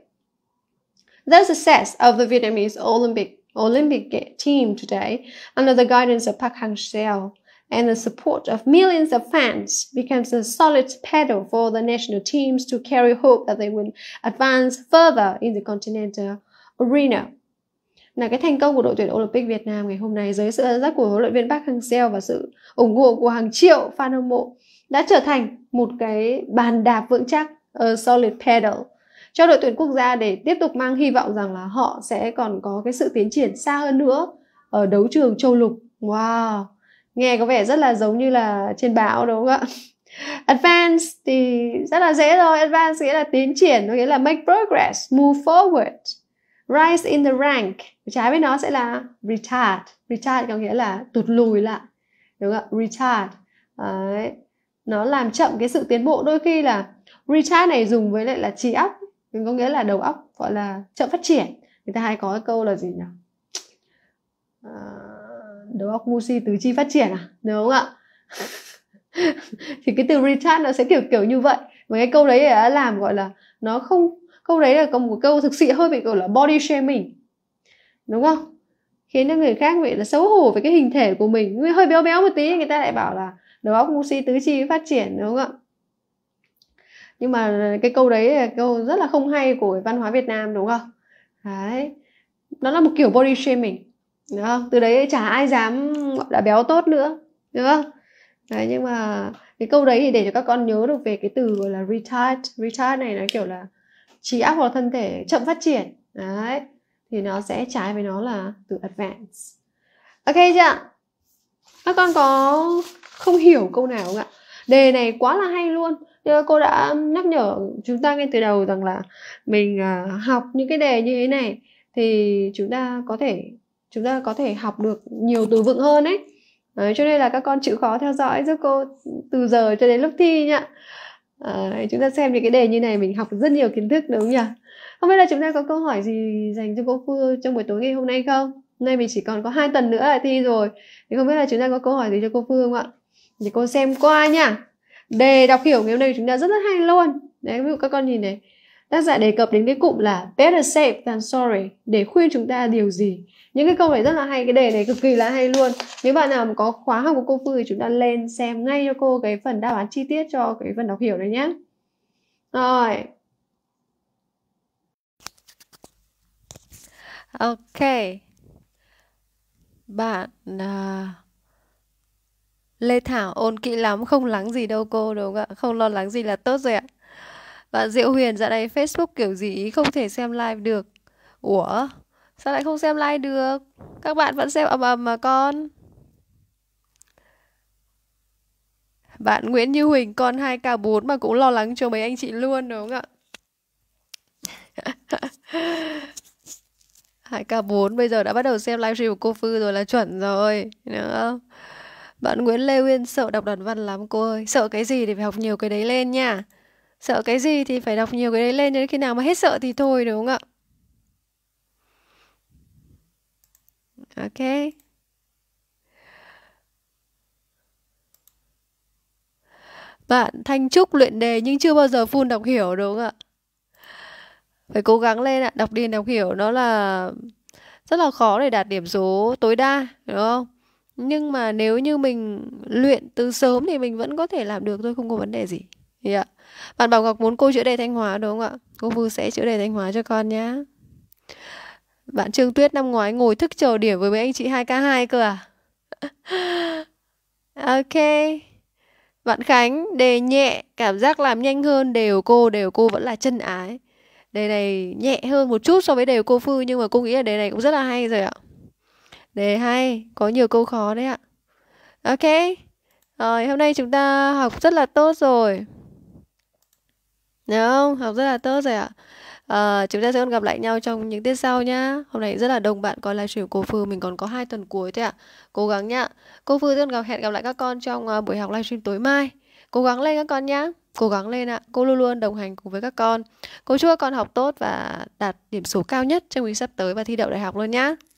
The success of the Vietnamese Olympic Olympic team today under the guidance of Park Hang-seo and the support of millions of fans becomes a solid pedal for the national teams to carry hope that they will advance further in the continental arena. Là cái thành công của đội tuyển Olympic Việt Nam ngày hôm nay dưới sự dẫn dắt của huấn luyện viên Park Hang-seo và sự ủng hộ của hàng triệu fan hâm mộ đã trở thành một cái bàn đạp vững chắc a solid pedal cho đội tuyển quốc gia để tiếp tục mang hy vọng rằng là họ sẽ còn có cái sự tiến triển xa hơn nữa ở đấu trường châu lục. Wow, nghe có vẻ rất là giống như là trên báo đúng không ạ? Advance thì rất là dễ rồi. Advance nghĩa là tiến triển, nghĩa là make progress, move forward. Rise in the rank, trái với nó sẽ là retard. Retard có nghĩa là tụt lùi lại. Đúng không ạ? Retard. Đấy nó làm chậm cái sự tiến bộ đôi khi là recharge này dùng với lại là trí óc có nghĩa là đầu óc gọi là chậm phát triển người ta hay có cái câu là gì nhỉ à, đầu óc ngu si tứ chi phát triển à đúng không ạ thì cái từ recharge nó sẽ kiểu kiểu như vậy mà cái câu đấy đã làm gọi là nó không câu đấy là có một câu thực sự hơi bị gọi là body shaming đúng không khiến cho người khác bị là xấu hổ về cái hình thể của mình hơi béo béo một tí người ta lại bảo là đầu óc ngu si tứ chi phát triển đúng không ạ nhưng mà cái câu đấy là câu rất là không hay của văn hóa Việt Nam đúng không đấy nó là một kiểu body shaming đúng không từ đấy chả ai dám gọi là béo tốt nữa đúng không đấy nhưng mà cái câu đấy thì để cho các con nhớ được về cái từ gọi là retard retard này nó kiểu là trí óc hoặc thân thể chậm phát triển đấy thì nó sẽ trái với nó là từ advance ok chưa các con có không hiểu câu nào ạ đề này quá là hay luôn nhưng cô đã nhắc nhở chúng ta ngay từ đầu rằng là mình à, học những cái đề như thế này thì chúng ta có thể chúng ta có thể học được nhiều từ vựng hơn ấy Đấy, cho nên là các con chịu khó theo dõi giúp cô từ giờ cho đến lúc thi nhá à, chúng ta xem những cái đề như này mình học rất nhiều kiến thức đúng không nhỉ không biết là chúng ta có câu hỏi gì dành cho cô Phương trong buổi tối ngày hôm nay không hôm nay mình chỉ còn có hai tuần nữa là thi rồi thì không biết là chúng ta có câu hỏi gì cho cô Phương không ạ thì cô xem qua nha đề đọc hiểu ngày hôm nay chúng ta rất rất hay luôn đấy ví dụ các con nhìn này tác giả đề cập đến cái cụm là better safe than sorry để khuyên chúng ta điều gì những cái câu này rất là hay cái đề này cực kỳ là hay luôn nếu bạn nào có khóa học của cô Phương thì chúng ta lên xem ngay cho cô cái phần đáp án chi tiết cho cái phần đọc hiểu này nhé rồi ok bạn uh, Lê Thảo ôn kỹ lắm, không lắng gì đâu cô đúng không ạ? Không lo lắng gì là tốt rồi ạ. Bạn Diệu Huyền dạo này Facebook kiểu gì ý không thể xem live được. Ủa? Sao lại không xem live được? Các bạn vẫn xem ầm ầm mà con. Bạn Nguyễn Như Huỳnh con 2K4 mà cũng lo lắng cho mấy anh chị luôn đúng không ạ? 2K4 bây giờ đã bắt đầu xem livestream của cô Phư rồi là chuẩn rồi. Đúng không? Bạn Nguyễn Lê Uyên sợ đọc đoạn văn lắm cô ơi. Sợ cái gì thì phải học nhiều cái đấy lên nha. Sợ cái gì thì phải đọc nhiều cái đấy lên. Đến khi nào mà hết sợ thì thôi đúng không ạ? Ok. Bạn Thanh Trúc luyện đề nhưng chưa bao giờ full đọc hiểu đúng không ạ? Phải cố gắng lên ạ. Đọc điền đọc hiểu nó là rất là khó để đạt điểm số tối đa đúng không? nhưng mà nếu như mình luyện từ sớm thì mình vẫn có thể làm được thôi không có vấn đề gì yeah. Dạ. bạn bảo ngọc muốn cô chữa đề thanh hóa đúng không ạ cô vu sẽ chữa đề thanh hóa cho con nhé bạn trương tuyết năm ngoái ngồi thức chờ điểm với mấy anh chị 2 k 2 cơ à ok bạn khánh đề nhẹ cảm giác làm nhanh hơn đều cô đều cô vẫn là chân ái đề này nhẹ hơn một chút so với đều cô phư nhưng mà cô nghĩ là đề này cũng rất là hay rồi ạ Đề hay, có nhiều câu khó đấy ạ. Ok. Rồi, hôm nay chúng ta học rất là tốt rồi. Đúng không? Học rất là tốt rồi ạ. À, chúng ta sẽ còn gặp lại nhau trong những tiết sau nhá. Hôm nay rất là đông bạn có livestream cô Phương, mình còn có hai tuần cuối thôi ạ. Cố gắng nhá. Cô Phương sẽ còn gặp hẹn gặp lại các con trong uh, buổi học livestream tối mai. Cố gắng lên các con nhá. Cố gắng lên ạ. Cô luôn luôn đồng hành cùng với các con. Cô chúc các con học tốt và đạt điểm số cao nhất trong quý sắp tới và thi đậu đại học luôn nhá.